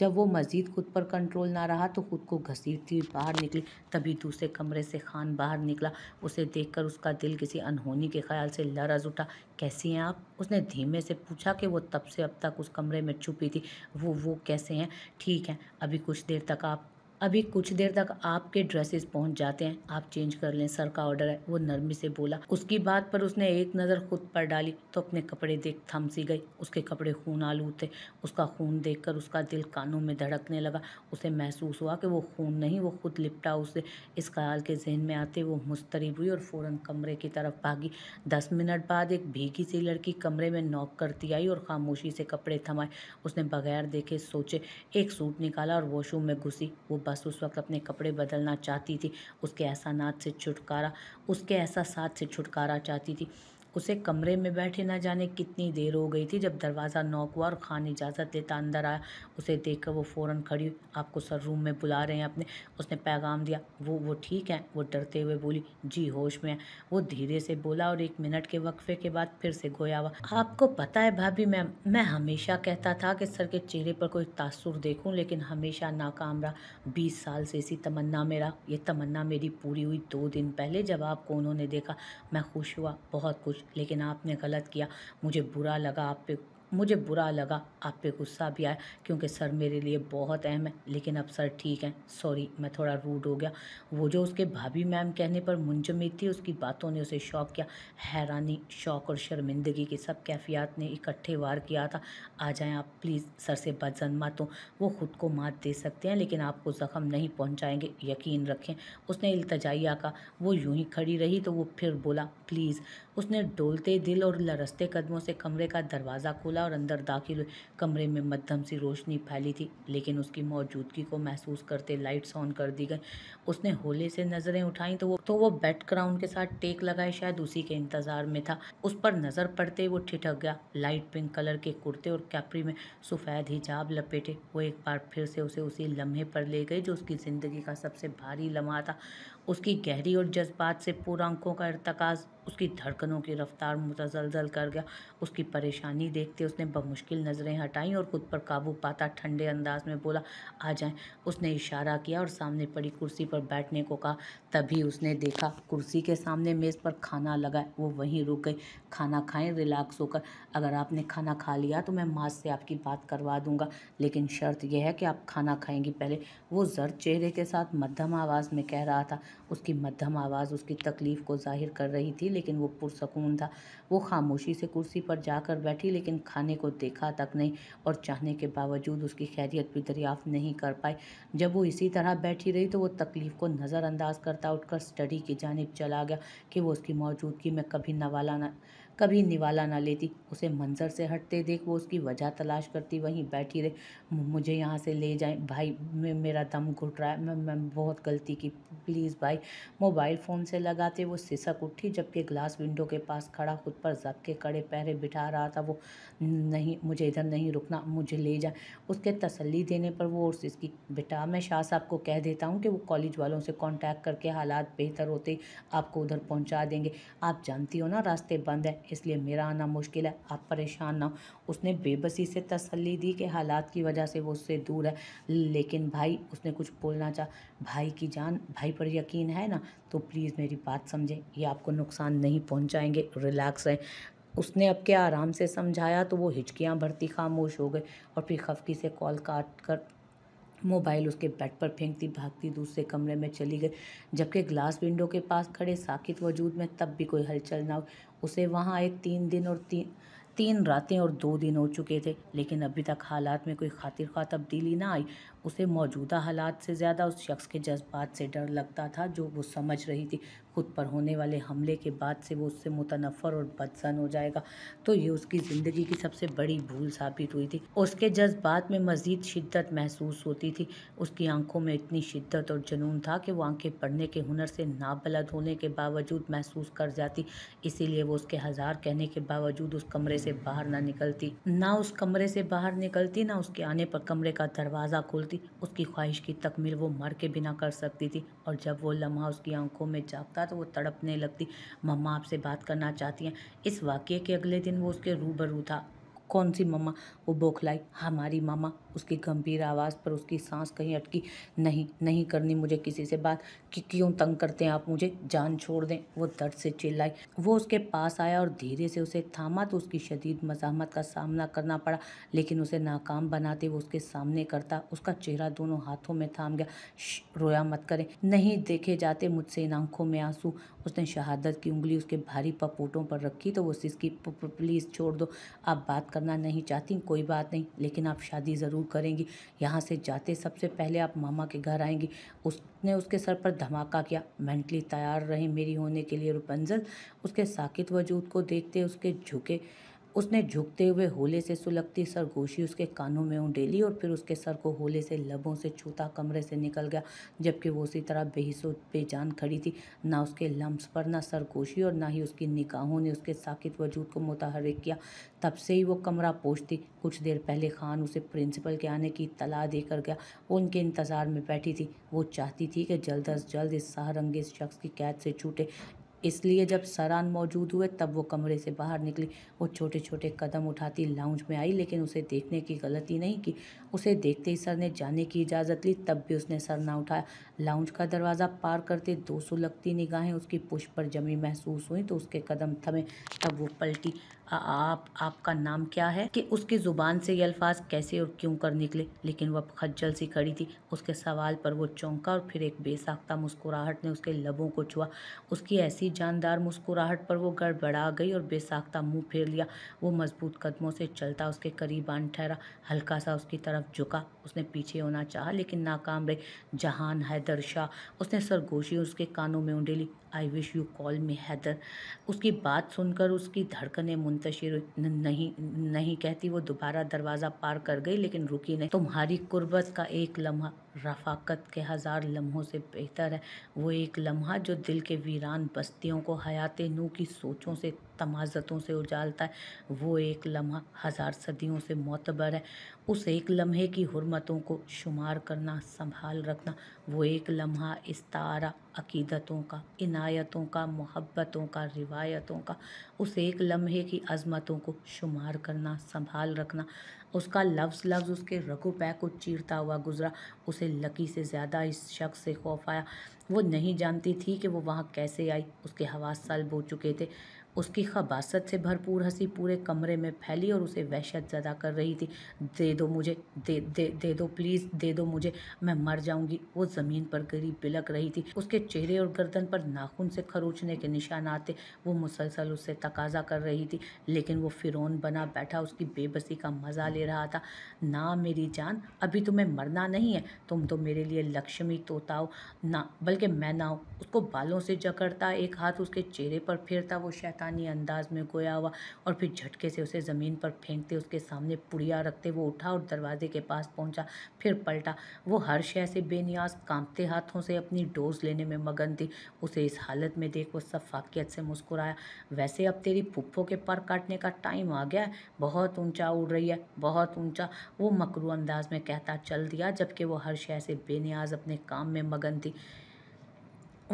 जब वो मज़ीद खुद पर कंट्रोल ना रहा तो खुद को घसीटती बाहर निकली तभी दूसरे कमरे से खान बाहर निकला उसे देखकर उसका दिल किसी अनहोनी के ख्याल से लरज उठा कैसी हैं आप उसने धीमे से पूछा कि वो तब से अब तक उस कमरे में छुपी थी वो वो कैसे हैं ठीक हैं अभी कुछ देर तक आप अभी कुछ देर तक आपके ड्रेसेस पहुंच जाते हैं आप चेंज कर लें सर का ऑर्डर है वो नरमी से बोला उसकी बात पर उसने एक नज़र खुद पर डाली तो अपने कपड़े देख थम सी गई उसके कपड़े खून आलू थे उसका खून देखकर उसका दिल कानों में धड़कने लगा उसे महसूस हुआ कि वो खून नहीं वो खुद लिपटा उसे इस ख्याल के जहन में आते वो मुस्तरब हुई और फ़ौर कमरे की तरफ भागी दस मिनट बाद एक भीगी सी लड़की कमरे में नॉक करती आई और खामोशी से कपड़े थमाए उसने बगैर देखे सोचे एक सूट निकाला और वॉशरूम में घुसी वो बस उस वक्त अपने कपड़े बदलना चाहती थी उसके एहसानात से छुटकारा उसके साथ से छुटकारा चाहती थी उसे कमरे में बैठे ना जाने कितनी देर हो गई थी जब दरवाज़ा नॉक हुआ और खान इजाज़त लेता अंदर आया उसे देख वो फ़ौरन खड़ी हुई आपको सर रूम में बुला रहे हैं अपने उसने पैगाम दिया वो वो ठीक है वो डरते हुए बोली जी होश में है वो धीरे से बोला और एक मिनट के वक्फे के बाद फिर से गोया हुआ आपको पता है भाभी मैम मैं हमेशा कहता था कि सर के चेहरे पर कोई तासुर देखूँ लेकिन हमेशा नाकाम रहा बीस साल से इसी तमन्ना में रहा ये तमन्ना मेरी पूरी हुई दो दिन पहले जब आपको उन्होंने देखा मैं खुश हुआ बहुत खुश लेकिन आपने गलत किया मुझे बुरा लगा आप पे मुझे बुरा लगा आप पे गुस्सा भी आया क्योंकि सर मेरे लिए बहुत अहम है लेकिन अब सर ठीक हैं सॉरी मैं थोड़ा रूड हो गया वो जो उसके भाभी मैम कहने पर मुंजमद थी उसकी बातों ने उसे शौक किया हैरानी शौक और शर्मिंदगी के सब कैफियात ने इकट्ठे वार किया था आ जाएँ आप प्लीज़ सर से बदजन मत हो वो ख़ुद को मात दे सकते हैं लेकिन आपको ज़ख्म नहीं पहुँचाएँगे यकीन रखें उसने अल्तजाइया का वो यूँ ही खड़ी रही तो वो फिर बोला प्लीज़ उसने डोलते दिल और लरसते कदमों से कमरे का दरवाज़ा खोला खोला और अंदर दाखिल हुए कमरे में मध्यम सी रोशनी फैली थी लेकिन उसकी मौजूदगी को महसूस करते लाइट्स ऑन कर दी गई उसने होले से नज़रें उठाई तो वो तो वो बेड क्राउन के साथ टेक लगाए शायद उसी के इंतज़ार में था उस पर नज़र पड़ते वो ठिठक गया लाइट पिंक कलर के कुर्ते और कैपरी में सफ़ेद हिजाब लपेटे वो एक बार फिर से उसे उसी लम्हे पर ले गई जो उसकी ज़िंदगी का सबसे भारी लम्हा था उसकी गहरी और जज्बात से पूरा आंखों का इरतकाज उसकी धड़कनों की रफ्तार मुतजलजल कर गया उसकी परेशानी देखते उसने बमुश्किल नज़रें हटाईं और खुद पर काबू पाता ठंडे अंदाज में बोला आ जाएं उसने इशारा किया और सामने पड़ी कुर्सी पर बैठने को कहा तभी उसने देखा कुर्सी के सामने मेज़ पर खाना लगा वो वहीं रुक गई खाना खाएं रिलैक्स होकर अगर आपने खाना खा लिया तो मैं माँ से आपकी बात करवा दूँगा लेकिन शर्त यह है कि आप खाना खाएँगी पहले वो जर चेहरे के साथ मध्यम आवाज़ में कह रहा था उसकी मध्यम आवाज़ उसकी तकलीफ़ को जाहिर कर रही थी लेकिन वो पुरसकून था वो खामोशी से कुर्सी पर जाकर बैठी लेकिन खाने को देखा तक नहीं और चाहने के बावजूद उसकी खैरियत भी दरियाफ्त नहीं कर पाई जब वो इसी तरह बैठी रही तो वो तकलीफ़ को नज़रअंदाज करता उठकर स्टडी की जानब चला गया कि वो उसकी मौजूदगी में कभी नवाला ना कभी निवाला ना लेती उसे मंजर से हटते देख वो उसकी वजह तलाश करती वहीं बैठी रहे मुझे यहाँ से ले जाए भाई मेरा दम घुट रहा है मैं, मैं बहुत गलती की प्लीज़ भाई मोबाइल फ़ोन से लगाते वो सिसक उठी जबकि ग्लास विंडो के पास खड़ा खुद पर जब के कड़े पहरे बिठा रहा था वो नहीं मुझे इधर नहीं रुकना मुझे ले जाए उसके तसली देने पर वो और इसकी बेटा मैं शाह साहब को कह देता हूँ कि वो कॉलेज वालों से कॉन्टैक्ट करके हालात बेहतर होते आपको उधर पहुँचा देंगे आप जानती हो ना रास्ते बंद है इसलिए मेरा आना मुश्किल है आप परेशान ना हो उसने बेबसी से तसल्ली दी कि हालात की वजह से वो उससे दूर है लेकिन भाई उसने कुछ बोलना चाह भाई की जान भाई पर यकीन है ना तो प्लीज़ मेरी बात समझें ये आपको नुकसान नहीं पहुँचाएंगे रिलैक्स रहें उसने अब क्या आराम से समझाया तो वो हिचकियाँ भरती खामोश हो गए और फिर खफकी से कॉल काट कर मोबाइल उसके बेड पर फेंकती भागती दूसरे कमरे में चली गई जबकि ग्लास विंडो के पास खड़े साकित वजूद में तब भी कोई हलचल ना हो उसे वहाँ आए तीन दिन और तीन तीन रातें और दो दिन हो चुके थे लेकिन अभी तक हालात में कोई खातिर खा तब्दीली ना आई उसे मौजूदा हालात से ज़्यादा उस शख्स के जज्बात से डर लगता था जो वो समझ रही थी खुद पर होने वाले हमले के बाद से वो उससे मुतनफ़र और बदसन हो जाएगा तो ये उसकी ज़िंदगी की सबसे बड़ी भूल साबित हुई थी उसके जज्बात में मज़ीद शिद्दत महसूस होती थी उसकी आंखों में इतनी शिद्दत और जुनून था कि वो आंखें पढ़ने के हुनर से नाबलद होने के बावजूद महसूस कर जाती इसीलिए वो उसके हज़ार कहने के बावजूद उस कमरे से बाहर ना निकलती ना उस कमरे से बाहर निकलती ना उसके आने पर कमरे का दरवाज़ा खुलता होती उसकी ख्वाहिश की तकमील वो मर के बिना कर सकती थी और जब वो लम्हा उसकी आंखों में जागता तो वो तड़पने लगती मम्मा आपसे बात करना चाहती हैं इस वाक्य के अगले दिन वो उसके रूबरू था कौन सी मम्मा वो बौखलाई हमारी मामा उसकी गंभीर आवाज़ पर उसकी सांस कहीं अटकी नहीं नहीं करनी मुझे किसी से बात कि क्यों तंग करते हैं आप मुझे जान छोड़ दें वो दर्द से चिल्लाई वो उसके पास आया और धीरे से उसे थामा तो उसकी शदीद मजामत का सामना करना पड़ा लेकिन उसे नाकाम बनाते वो उसके सामने करता उसका चेहरा दोनों हाथों में थाम गया रोया मत करें नहीं देखे जाते मुझसे इन आंखों में आंसू उसने शहादत की उंगली उसके भारी पपोटों पर रखी तो वो सिसकी प्लीज़ छोड़ दो आप बात कर करना नहीं चाहती कोई बात नहीं लेकिन आप शादी ज़रूर करेंगी यहाँ से जाते सबसे पहले आप मामा के घर आएंगी उसने उसके सर पर धमाका किया मेंटली तैयार रहे मेरी होने के लिए रुपंजल उसके साकित वजूद को देखते उसके झुके उसने झुकते हुए होले से सुलगती सरगोशी उसके कानों में उंडेली और फिर उसके सर को होले से लबों से छूता कमरे से निकल गया जबकि वो उसी तरह बेहिसो बेजान खड़ी थी ना उसके लम्स पर ना सरगोशी और ना ही उसकी निगाहों ने उसके साकित वजूद को मुतहरक किया तब से ही वो कमरा पोष थी कुछ देर पहले खान उसे प्रिंसिपल के आने की तलाह देकर गया वो उनके इंतज़ार में बैठी थी वो चाहती थी कि जल्द अज जल्द इस सहरंगेज शख्स की कैद से छूटे इसलिए जब सरान मौजूद हुए तब वो कमरे से बाहर निकली वो छोटे छोटे कदम उठाती लाउंज में आई लेकिन उसे देखने की गलती नहीं की उसे देखते ही सर ने जाने की इजाज़त ली तब भी उसने सर ना उठाया लाउंज का दरवाज़ा पार करते दो सौ लगती निगाहें उसकी पुष्प पर जमी महसूस हुई तो उसके कदम थमे तब वो पलटी आ, आप आपका नाम क्या है कि उसकी ज़ुबान से ये अल्फाज कैसे और क्यों कर निकले लेकिन वह खज्जल सी खड़ी थी उसके सवाल पर वो चौंका और फिर एक बेसाख्ता मुस्कुराहट ने उसके लबों को छुआ उसकी ऐसी जानदार मुस्कुराहट पर वो गड़बड़ा गई और बेसाख्ता मुंह फेर लिया वो मजबूत कदमों से चलता उसके करीब आन ठहरा हल्का सा उसकी तरफ तरफ झुका उसने पीछे होना चाहा लेकिन नाकाम रहे जहान हैदर शाह उसने सरगोशी उसके कानों में उंडेली I wish you call me Haider उसकी बात सुनकर उसकी धड़कनें मुंतशिर नहीं नहीं कहती वो दोबारा दरवाज़ा पार कर गई लेकिन रुकी नहीं तुम्हारी कुर्बत का एक लम्हा रफाकत के हज़ार लम्हों से बेहतर है वो एक लम्हा जो दिल के वीरान बस्तियों को हयात नू की सोचों से तमाजतों से उजालता है वो एक लम्हा हज़ार सदियों से मोतबर है उस एक लम्हे की हरमतों को शुमार करना संभाल रखना वो एक लम्हा इस तारा अकीदतों का इनायतों का मोहब्बतों का रिवायतों का उस एक लम्हे की अजमतों को शुमार करना संभाल रखना उसका लफ्ज़ लफ्ज़ उसके रगो पैक को चीरता हुआ गुजरा उसे लकी से ज़्यादा इस शख्स से खौफ आया वो नहीं जानती थी कि वो वहाँ कैसे आई उसके हवास साल बो चुके थे उसकी खबासत से भरपूर हंसी पूरे कमरे में फैली और उसे वहशत ज़्यादा कर रही थी दे दो मुझे दे दे दे दो प्लीज़ दे दो मुझे मैं मर जाऊंगी वो ज़मीन पर गिरी बिलक रही थी उसके चेहरे और गर्दन पर नाखून से खरोचने के निशान आते वो मुसलसल उससे तकाजा कर रही थी लेकिन वो फ़िरौन बना बैठा उसकी बेबसी का मज़ा ले रहा था ना मेरी जान अभी तुम्हें मरना नहीं है तुम तो मेरे लिए लक्ष्मी तोताओ ना बल्कि मैं ना उसको बालों से जकड़ता एक हाथ उसके चेहरे पर फेरता वो शैतान पाकिस्तानी अंदाज में गोया हुआ और फिर झटके से उसे ज़मीन पर फेंकते उसके सामने पुड़िया रखते वो उठा और दरवाजे के पास पहुंचा फिर पलटा वो हर शय से बेनियाज कांपते हाथों से अपनी डोज लेने में मगन थी उसे इस हालत में देख वो सफाकियत से मुस्कुराया वैसे अब तेरी पुप्पो के पर काटने का टाइम आ गया है बहुत ऊँचा उड़ रही है बहुत ऊँचा वो मकरू अंदाज में कहता चल दिया जबकि वो हर शय से बेनियाज अपने काम में मगन थी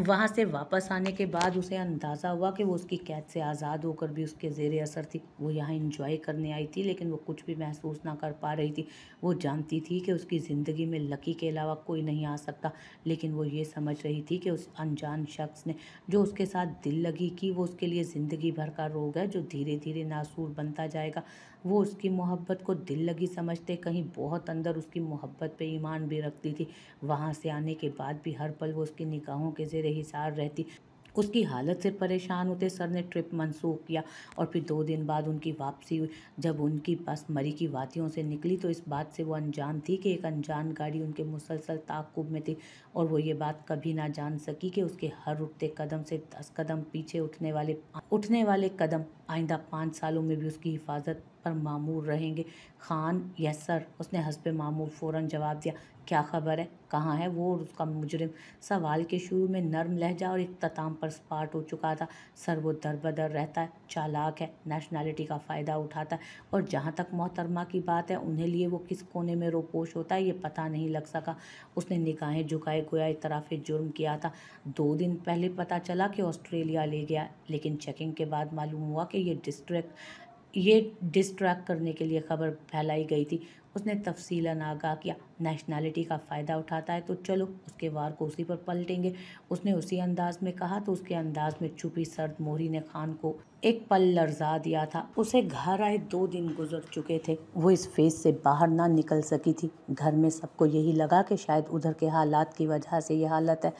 वहाँ से वापस आने के बाद उसे अंदाज़ा हुआ कि वो उसकी कैद से आज़ाद होकर भी उसके जेर असर थी वो यहाँ इंजॉय करने आई थी लेकिन वो कुछ भी महसूस ना कर पा रही थी वो जानती थी कि उसकी ज़िंदगी में लकी के अलावा कोई नहीं आ सकता लेकिन वो ये समझ रही थी कि उस अनजान शख्स ने जो उसके साथ दिल लगी कि वो उसके लिए ज़िंदगी भर का रोग है जो धीरे धीरे नासूर बनता जाएगा वो उसकी मोहब्बत को दिल लगी समझते कहीं बहुत अंदर उसकी मोहब्बत पे ईमान भी रखती थी वहाँ से आने के बाद भी हर पल वो उसकी निकाहों के जेर हिसार रहती उसकी हालत से परेशान होते सर ने ट्रिप मंसूख किया और फिर दो दिन बाद उनकी वापसी हुई जब उनकी बस मरी की वादियों से निकली तो इस बात से वो अनजान थी कि एक अनजान गाड़ी उनके मुसलसल ताकुब में थी और वो ये बात कभी ना जान सकी कि उसके हर उठते कदम से दस कदम पीछे उठने वाले उठने वाले कदम आइंदा पाँच सालों में भी उसकी हिफाजत पर मामूर रहेंगे खान यस सर उसने हंसपे मामूर फ़ौर जवाब दिया क्या खबर है कहाँ है वो और उसका मुजरिम सवाल के शुरू में नर्म लहजा और इख्ताम पर स्पाट हो चुका था सर वो दर बदर रहता है चालाक है नेशनैलिटी का फ़ायदा उठाता है और जहाँ तक मोहतरमा की बात है उन्हें लिए वो किस कोने में रोपोश होता है ये पता नहीं लग सका उसने निकाहें झुकाए गोया इतराफ़ जुर्म किया था दो दिन पहले पता चला कि ऑस्ट्रेलिया ले गया लेकिन चेकिंग के बाद मालूम हुआ कि ये डिस्ट्रिक्ट ये डिस्ट्रैक्ट करने के लिए खबर फैलाई गई थी उसने तफसीला आगाह किया नेशनैलिटी का फ़ायदा उठाता है तो चलो उसके वार को उसी पर पलटेंगे उसने उसी अंदाज में कहा तो उसके अंदाज में छुपी सर्द मोहरी ने खान को एक पल लर्जा दिया था उसे घर आए दो दिन गुजर चुके थे वो इस फेज से बाहर ना निकल सकी थी घर में सबको यही लगा कि शायद उधर के हालात की वजह से यह हालत है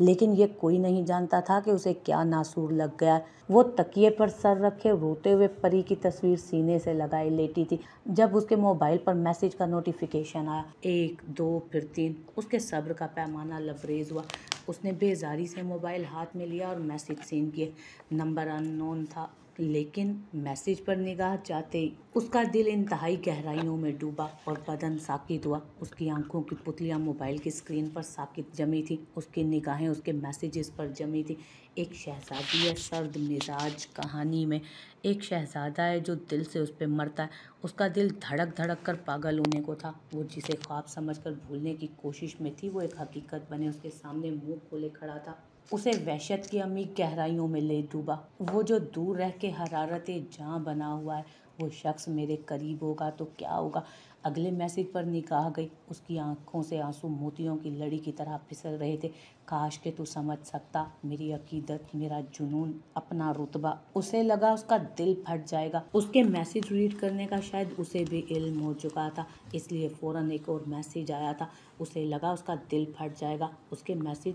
लेकिन ये कोई नहीं जानता था कि उसे क्या नासूर लग गया वो तकिए पर सर रखे रोते हुए परी की तस्वीर सीने से लगाई लेटी थी जब उसके मोबाइल पर मैसेज का नोटिफिकेशन आया एक दो फिर तीन उसके सब्र का पैमाना लबरेज हुआ उसने बेजारी से मोबाइल हाथ में लिया और मैसेज सेंड किए नंबर अननोन था लेकिन मैसेज पर निगाह जाते उसका दिल इंतहाई गहराइयों में डूबा और बदन साकित हुआ उसकी आंखों की पुतलियां मोबाइल की स्क्रीन पर साकित जमी थी उसकी निगाहें उसके मैसेजेस पर जमी थी एक शहजादी है सर्द मिजाज कहानी में एक शहजादा है जो दिल से उस पर मरता है उसका दिल धड़क धड़क कर पागल होने को था वो जिसे ख्वाब कर भूलने की कोशिश में थी वो एक हकीकत बने उसके सामने मुंह खोले खड़ा था उसे वहशत की अमी गहराइयों में ले डूबा वो जो दूर रह के हरारत जहाँ बना हुआ है वो शख्स मेरे करीब होगा तो क्या होगा अगले मैसेज पर निकाह गई उसकी आंखों से आंसू मोतियों की लड़ी की तरह फिसल रहे थे काश के तू समझ सकता मेरी अकीदत मेरा जुनून अपना रुतबा उसे लगा उसका दिल फट जाएगा उसके मैसेज रीड करने का शायद उसे भी इल्म हो चुका था इसलिए फ़ौरन एक और मैसेज आया था उसे लगा उसका दिल फट जाएगा उसके मैसेज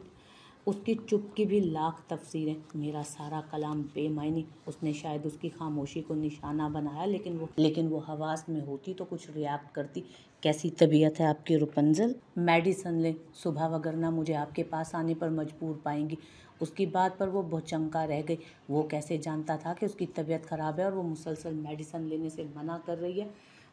उसकी चुप की भी लाख तफसीरें मेरा सारा कलाम बेमायनी उसने शायद उसकी खामोशी को निशाना बनाया लेकिन वो लेकिन वो हवास में होती तो कुछ रिएक्ट करती कैसी तबीयत है आपकी रुपंजल मेडिसन लें सुबह वगरना मुझे आपके पास आने पर मजबूर पाएंगी उसकी बात पर वो भुचंका रह गई वो कैसे जानता था कि उसकी तबीयत ख़राब है और वो मुसलसल मेडिसन लेने से मना कर रही है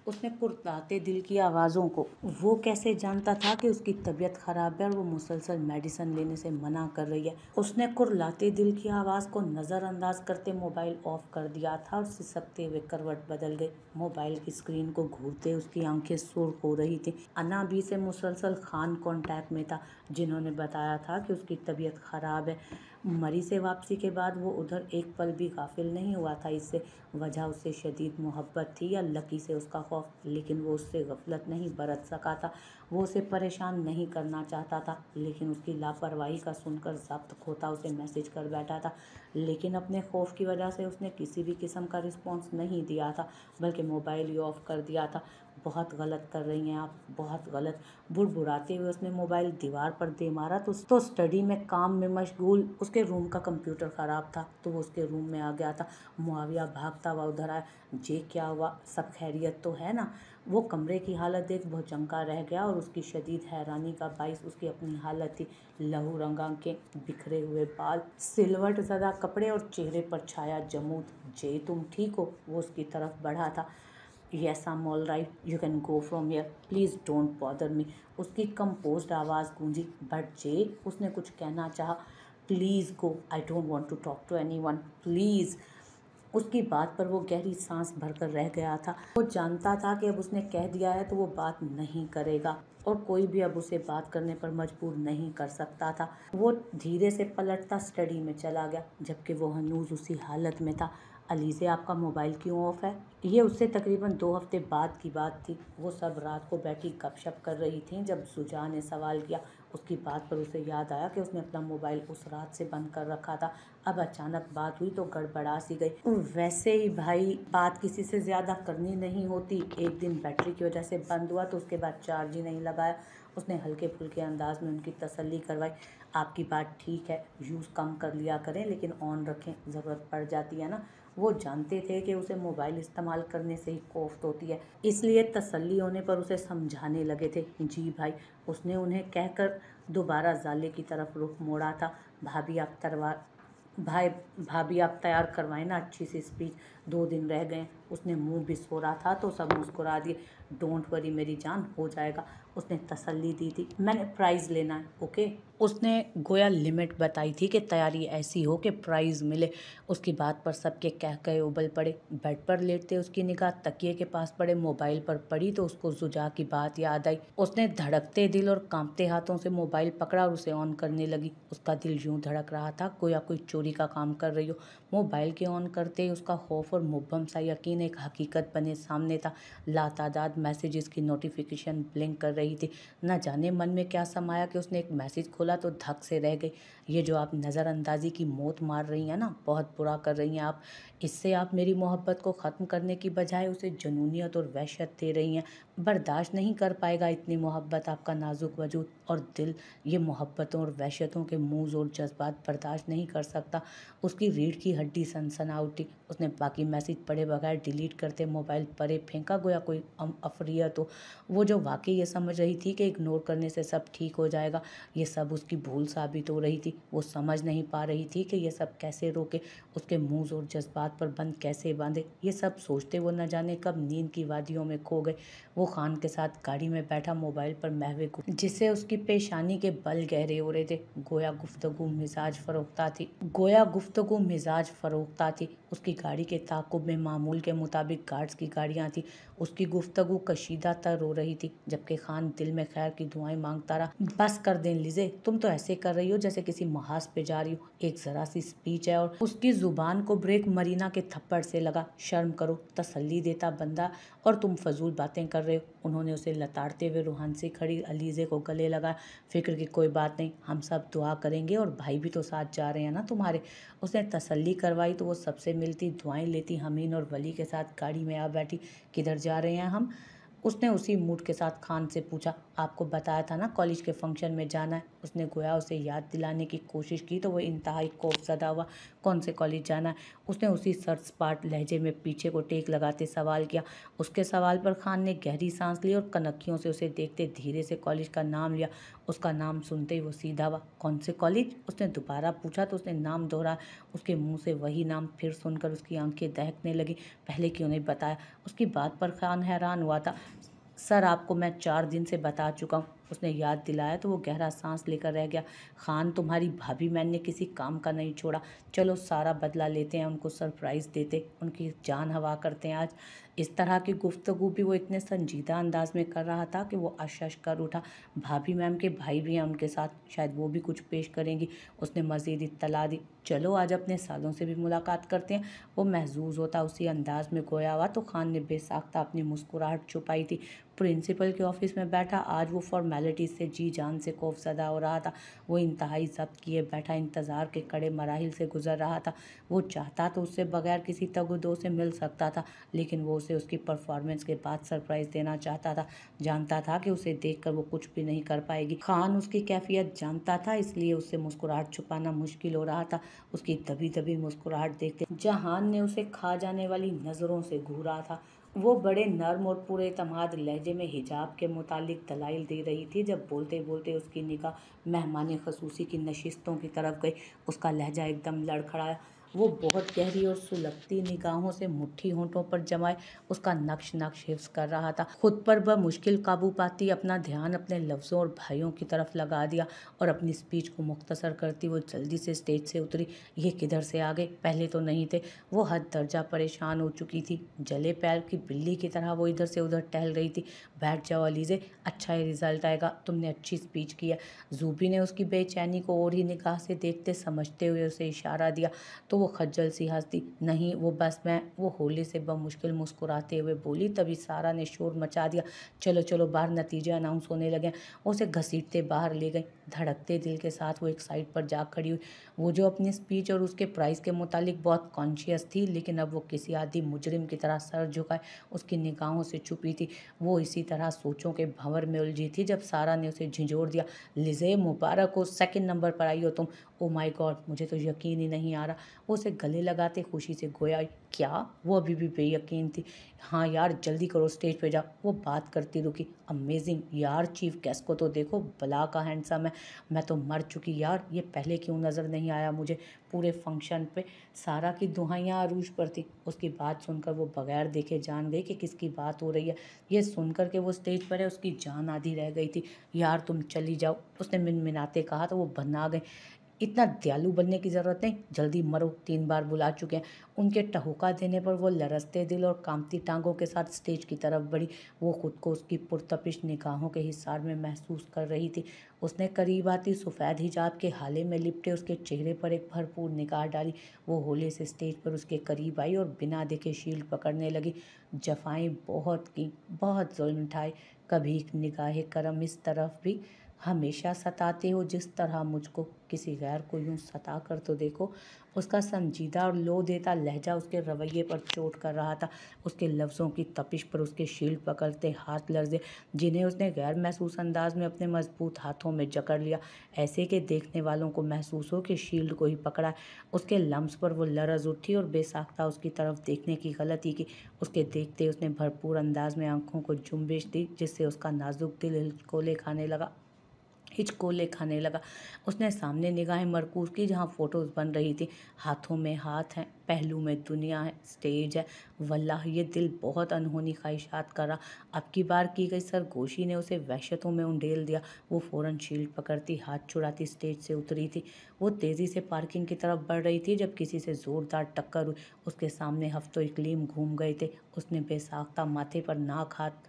उसने कुर्राते दिल की आवाज़ों को वो कैसे जानता था कि उसकी तबीयत ख़राब है और वो मुसलसल मेडिसन लेने से मना कर रही है उसने कुरलाते दिल की आवाज़ को नज़रअंदाज करते मोबाइल ऑफ कर दिया था और सिसकते हुए करवट बदल गए मोबाइल की स्क्रीन को घूरते उसकी आंखें सुर हो रही थी अना भी से मुसलसल खान कॉन्टैक्ट में था जिन्होंने बताया था कि उसकी तबीयत ख़राब है मरी से वापसी के बाद वो उधर एक पल भी गाफिल नहीं हुआ था इससे वजह उससे शदीद मोहब्बत थी या लकी से उसका खौफ लेकिन वो उससे गफलत नहीं बरत सका था वो उसे परेशान नहीं करना चाहता था लेकिन उसकी लापरवाही का सुनकर जब्त खोता उसे मैसेज कर बैठा था लेकिन अपने खौफ की वजह से उसने किसी भी किस्म का रिस्पॉन्स नहीं दिया था बल्कि मोबाइल ही ऑफ कर दिया था बहुत गलत कर रही हैं आप बहुत गलत बुड़बुड़ाते हुए उसने मोबाइल दीवार पर दे मारा तो तो स्टडी में काम में मशगूल उसके रूम का कंप्यूटर ख़राब था तो वो उसके रूम में आ गया था मुआविया भागता हुआ उधर आया जे क्या हुआ सब खैरियत तो है ना वो कमरे की हालत देख बहुत चमका रह गया और उसकी शदीद हैरानी का बाइस उसकी अपनी हालत थी लहू रंगा के बिखरे हुए बाल सिलवट ज़दा कपड़े और चेहरे पर छाया जमूत जे तुम ठीक हो वो उसकी तरफ बढ़ा था yes I'm all right you can go from here please don't bother me उसकी कंपोज आवाज़ गूंजी बट जे उसने कुछ कहना चाह please go I don't want to talk to anyone please उसकी बात पर वो गहरी सांस भरकर रह गया था वो जानता था कि अब उसने कह दिया है तो वो बात नहीं करेगा और कोई भी अब उसे बात करने पर मजबूर नहीं कर सकता था वो धीरे से पलटता स्टडी में चला गया जबकि वो हनूज उसी हालत में था अलीज़े आपका मोबाइल क्यों ऑफ़ है ये उससे तकरीबन दो हफ्ते बाद की बात थी वो सब रात को बैठी गपशप कर रही थी जब सुजा ने सवाल किया उसकी बात पर उसे याद आया कि उसने अपना मोबाइल उस रात से बंद कर रखा था अब अचानक बात हुई तो गड़बड़ा सी गई वैसे ही भाई बात किसी से ज़्यादा करनी नहीं होती एक दिन बैटरी की वजह से बंद हुआ तो उसके बाद चार्ज ही नहीं लगाया उसने हल्के फुल्के अंदाज में उनकी तसल्ली करवाई आपकी बात ठीक है यूज़ कम कर लिया करें लेकिन ऑन रखें ज़रूरत पड़ जाती है ना वो जानते थे कि उसे मोबाइल इस्तेमाल करने से ही कोफ्त तो होती है इसलिए तसल्ली होने पर उसे समझाने लगे थे जी भाई उसने उन्हें कहकर दोबारा जाले की तरफ रुख मोड़ा था भाभी आप तरवा भाई भाभी आप तैयार करवाएं ना अच्छी सी स्पीच दो दिन रह गए उसने मुंह सो रहा था तो सब मुस्कुरा दिए डोंट वरी मेरी जान हो जाएगा उसने तसल्ली दी थी मैंने प्राइज़ लेना है ओके उसने गोया लिमिट बताई थी कि तैयारी ऐसी हो कि प्राइज़ मिले उसकी बात पर सबके कह कहे उबल पड़े बेड पर लेटते उसकी निगाह तकिए के पास पड़े मोबाइल पर पड़ी तो उसको जुजा की बात याद आई उसने धड़कते दिल और कांपते हाथों से मोबाइल पकड़ा और उसे ऑन करने लगी उसका दिल यूँ धड़क रहा था गोया कोई चोरी का काम कर रही हो मोबाइल के ऑन करते ही उसका खौफ और मुबम सा यकीन लेकिन एक हकीकत बने सामने था लातादाद मैसेजेस की नोटिफिकेशन ब्लिंक कर रही थी न जाने मन में क्या समाया कि उसने एक मैसेज खोला तो धक से रह गई ये जो आप नज़रअंदाजी की मौत मार रही हैं ना बहुत बुरा कर रही हैं आप इससे आप मेरी मोहब्बत को ख़त्म करने की बजाय उसे जनूनीत और वहशत दे रही हैं बर्दाश्त नहीं कर पाएगा इतनी मोहब्बत आपका नाजुक वजूद और दिल ये मोहब्बतों और वहशतों के मूज और जज्बात बर्दाश्त नहीं कर सकता उसकी रीढ़ की हड्डी सनसना उठी उसने बाकी मैसेज पढ़े बगैर डिलीट करते मोबाइल परे फेंका गया कोई अफरियत हो वो जो वाकई ये समझ रही थी कि इग्नोर करने से सब ठीक हो जाएगा ये सब उसकी भूल साबित हो रही थी वो समझ नहीं पा रही थी कि ये सब कैसे रोके उसके मुँह और जज्बात पर बंद कैसे बांधे ये सब सोचते वो न जाने कब नींद की वादियों में खो गए वो खान के साथ गाड़ी में बैठा मोबाइल पर महवे को जिससे उसकी पेशानी के बल गहरे हो रहे थे गोया गुफ्तगु मिजाज फरोख्ता थी गोया गुफ्तगु मिजाज फरोख्ता थी उसकी गाड़ी के ताकुब में मामूल के मुताबिक गार्ड्स की गाड़ियाँ थी उसकी गुफ्तगु कशीदा तर रो रही थी जबकि खान दिल में खैर की दुआएं मांगता रहा बस कर दें लिजे तुम तो ऐसे कर रही हो जैसे किसी महाज पे जा रही हो एक जरा सी स्पीच है और उसकी जुबान को ब्रेक मरीना के थप्पड़ से लगा शर्म करो तसली देता बंदा और तुम फजूल बातें कर रहे हो उन्होंने उसे लताड़ते हुए रूहान से खड़ी अलीज़े को गले लगा फिक्र की कोई बात नहीं हम सब दुआ करेंगे और भाई भी तो साथ जा रहे हैं ना तुम्हारे उसने तसल्ली करवाई तो वो सबसे मिलती दुआएं लेती हमीन और वली के साथ गाड़ी में आ बैठी किधर जा रहे हैं हम उसने उसी मूड के साथ खान से पूछा आपको बताया था ना कॉलेज के फंक्शन में जाना है उसने गोया उसे याद दिलाने की कोशिश की तो वो इंतहाई खौफजदा हुआ कौन से कॉलेज जाना है उसने उसी सर स्पाट लहजे में पीछे को टेक लगाते सवाल किया उसके सवाल पर खान ने गहरी सांस ली और कनखियों से उसे देखते धीरे से कॉलेज का नाम लिया उसका नाम सुनते ही वो सीधा हुआ कौन से कॉलेज उसने दोबारा पूछा तो उसने नाम दोहरा उसके मुँह से वही नाम फिर सुनकर उसकी आंखें दहकने लगी पहले क्यों नहीं बताया उसकी बात पर खान हैरान हुआ था सर आपको मैं चार दिन से बता चुका हूँ उसने याद दिलाया तो वो गहरा सांस लेकर रह गया खान तुम्हारी भाभी मैन ने किसी काम का नहीं छोड़ा चलो सारा बदला लेते हैं उनको सरप्राइज़ देते उनकी जान हवा करते हैं आज इस तरह की गुफ्तु भी वो इतने संजीदा अंदाज में कर रहा था कि वो अशश कर उठा भाभी मैम के भाई भी हैं उनके साथ शायद वो भी कुछ पेश करेंगी उसने मज़ीद इतला दी चलो आज अपने सालों से भी मुलाकात करते हैं वो महजूज़ होता उसी अंदाज में गोया हुआ तो खान ने बेसाख्ता अपनी मुस्कुराहट छुपाई थी प्रिंसिपल के ऑफिस में बैठा आज वो फॉर्मेलिटीज़ से जी जान से खौफजदा हो रहा था वो इंतहाई जब्त किए बैठा इंतज़ार के कड़े मराहल से गुजर रहा था वो चाहता तो उससे बगैर किसी तगुदो से मिल सकता था लेकिन वो उसे उसकी परफॉर्मेंस के बाद सरप्राइज़ देना चाहता था जानता था कि उसे देख वो कुछ भी नहीं कर पाएगी खान उसकी कैफियत जानता था इसलिए उससे मुस्कुराहट छुपाना मुश्किल हो रहा था उसकी दबी दबी मुस्कुराहट देखते जहान ने उसे खा जाने वाली नज़रों से घूरा था वो बड़े नर्म और पूरे तमाद लहजे में हिजाब के मुतालिक दलाइल दे रही थी जब बोलते बोलते उसकी निगाह मेहमान खसूसी की नशिस्तों की तरफ गई उसका लहजा एकदम लड़खड़ाया वो बहुत गहरी और सुलगती निगाहों से मुट्ठी होंठों पर जमाए उसका नक्श नक्श हिफ्स कर रहा था खुद पर वह मुश्किल काबू पाती अपना ध्यान अपने लफ्ज़ों और भाइयों की तरफ लगा दिया और अपनी स्पीच को मुख्तसर करती वो जल्दी से स्टेज से उतरी ये किधर से आ गए पहले तो नहीं थे वो हद दर्जा परेशान हो चुकी थी जले पैर की बिल्ली की तरह वो इधर से उधर टहल रही थी बैठ जाओ अलीजे अच्छा ही रिजल्ट आएगा तुमने अच्छी स्पीच किया जूबी ने उसकी बेचैनी को और ही निगाह से देखते समझते हुए उसे इशारा दिया तो वो खज्जल सी हंसती नहीं वो बस मैं वो होली से बमुश्किल मुस्कुराते हुए बोली तभी सारा ने शोर मचा दिया चलो चलो बाहर नतीजे अनाउंस होने लगे उसे घसीटते बाहर ले गए धड़कते दिल के साथ वो एक साइड पर जा खड़ी हुई वो जो अपनी स्पीच और उसके प्राइस के मुतालिक बहुत कॉन्शियस थी लेकिन अब वो किसी आदि मुजरिम की तरह सर झुकाए उसकी निगाहों से छुपी थी वो इसी तरह सोचों के भंवर में उलझी थी जब सारा ने उसे झिझोड़ दिया लिजे मुबारक हो सेकेंड नंबर पर आई हो तुम ओ माई गॉड मुझे तो यकीन ही नहीं आ रहा वो उसे गले लगाते खुशी से गोया क्या वो अभी भी बेयकीन थी हाँ यार जल्दी करो स्टेज पे जाओ वो बात करती रुकी अमेजिंग यार चीफ गेस्ट को तो देखो बला का हैंडसम है मैं तो मर चुकी यार ये पहले क्यों नज़र नहीं आया मुझे पूरे फंक्शन पे सारा की दुहाइयाँ अरूज पर थी उसकी बात सुनकर वो बगैर देखे जान गई कि किसकी बात हो रही है ये सुनकर के वो स्टेज पर है उसकी जान आधी रह गई थी यार तुम चली जाओ उसने मिनमिनाते कहा तो वो बना गए इतना दयालु बनने की ज़रूरत नहीं जल्दी मरो तीन बार बुला चुके हैं उनके टहुका देने पर वो लरसते दिल और कामती टांगों के साथ स्टेज की तरफ बढ़ी वो खुद को उसकी पुरतपिश निगाहों के हिसार में महसूस कर रही थी उसने करीब आती सफ़ेद हिजाब के हाले में लिपटे उसके चेहरे पर एक भरपूर निगाह डाली वो होले से स्टेज पर उसके करीब आई और बिना देखे शील्ड पकड़ने लगी जफाएँ बहुत की बहुत जुल्म उठाए कभी निगाह करम इस तरफ भी हमेशा सताते हो जिस तरह मुझको किसी गैर को यूँ सता कर तो देखो उसका संजीदा और लो देता लहजा उसके रवैये पर चोट कर रहा था उसके लफ्ज़ों की तपिश पर उसके शील्ड पकड़ते हाथ लर्जे जिन्हें उसने गैर महसूस अंदाज में अपने मजबूत हाथों में जकड़ लिया ऐसे के देखने वालों को महसूस हो कि शील्ड को ही पकड़ा उसके लम्स पर वो लरज उठी और बेसाख्ता उसकी तरफ देखने की गलती की उसके देखते उसने भरपूर अंदाज में आंखों को जुम्बिश दी जिससे उसका नाजुक दिल कोले खाने लगा हिचकोले खाने लगा उसने सामने निगाहें मरकूज की जहाँ फ़ोटोज़ बन रही थी हाथों में हाथ हैं पहलू में दुनिया है स्टेज है वल्लाह ये दिल बहुत अनहोनी ख्वाहिशात कर रहा अब की बार की गई सर गोशी ने उसे वहशतों में उंडेल दिया वो फ़ौरन शील्ड पकड़ती हाथ छुड़ाती स्टेज से उतरी थी वो तेज़ी से पार्किंग की तरफ बढ़ रही थी जब किसी से ज़ोरदार टक्कर हुई उसके सामने हफ्तों इकलीम घूम गए थे उसने बेसाख्ता माथे पर नाक हाथ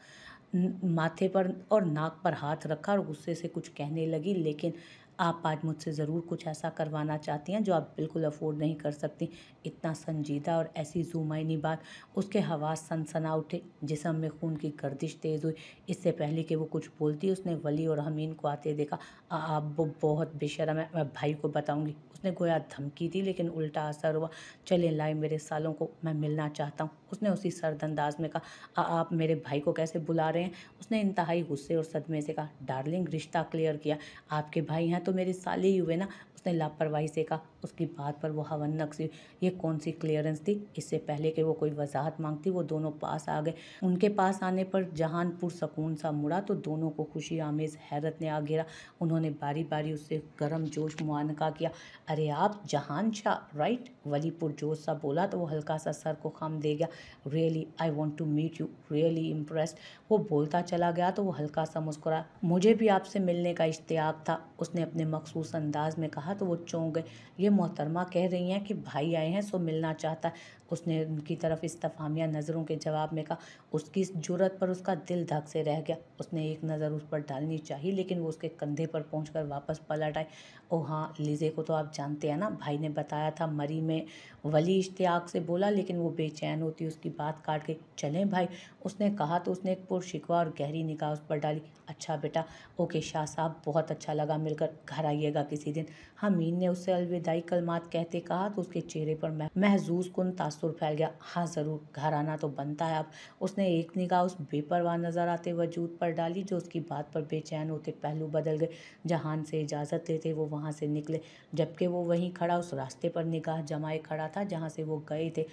माथे पर और नाक पर हाथ रखा और गुस्से से कुछ कहने लगी लेकिन आप आज मुझसे ज़रूर कुछ ऐसा करवाना चाहती हैं जो आप बिल्कुल अफोर्ड नहीं कर सकती इतना संजीदा और ऐसी जुमाइनी बात उसके हवा सनसना उठे जिसम में खून की गर्दिश तेज़ हुई इससे पहले कि वो कुछ बोलती उसने वली और हमीन को आते देखा आप वो बहुत बेशरम है मैं भाई को बताऊँगी उसने गोया धमकी दी लेकिन उल्टा असर हुआ चले लाए मेरे सालों को मैं मिलना चाहता हूँ उसने उसी सर्द अंदाज में कहा आप मेरे भाई को कैसे बुला रहे हैं उसने इंतहाई गुस्से और सदमे से कहा डार्लिंग रिश्ता क्लियर किया आपके भाई हैं तो मेरे साले ही हुए ना उसने लापरवाही से कहा उसकी बात पर वो हवनक सी ये ये कौन सी क्लियरेंस थी इससे पहले कि वो कोई वजाहत मांगती वो दोनों पास आ गए उनके पास आने पर जहानपुर सकून सा मुड़ा तो दोनों को खुशी आमेज़ हैरत ने आ घेरा उन्होंने बारी बारी उससे गर्म जोश मुआनका किया अरे आप जहान शाह राइट वली जोश सा बोला तो वो हल्का सा सर को खम दे गया really I want to meet you really impressed वो बोलता चला गया तो वो हल्का सा मुस्कुरा मुझे भी आपसे मिलने का इश्तियाक था उसने अपने मखसूस अंदाज में कहा तो वो चौंक गए ये मोहतरमा कह रही हैं कि भाई आए हैं हैं सो मिलना चाहता है उसने उनकी तरफ इस तफामिया नज़रों के जवाब में कहा उसकी इस जरूरत पर उसका दिल धक से रह गया उसने एक नज़र उस पर डालनी चाहिए लेकिन वो उसके कंधे पर पहुँच वापस पलट आए ओ हाँ लीजे को तो आप जानते हैं ना भाई ने बताया था मरी में वली इश्तियाक से बोला लेकिन वो बेचैन होती उसकी बात काट के चलें भाई उसने कहा तो उसने एक पुरशिकवा और गहरी निकाह उस पर डाली अच्छा बेटा ओके शाह साहब बहुत अच्छा लगा मिलकर घर आइएगा किसी दिन हमीन ने उससे अलविदाई कलमात कहते कहा तो उसके चेहरे पर महजूज कन तासुर फैल गया हाँ ज़रूर घर आना तो बनता है अब उसने एक निगाह उस बेपरवाह नज़र आते वजूद पर डाली जो उसकी बात पर बेचैन होते पहलू बदल गए जहान से इजाज़त लेते वो वहाँ से निकले जबकि वो वहीं खड़ा उस रास्ते पर निगाह जमाए खड़ा था जहाँ से वो गए थे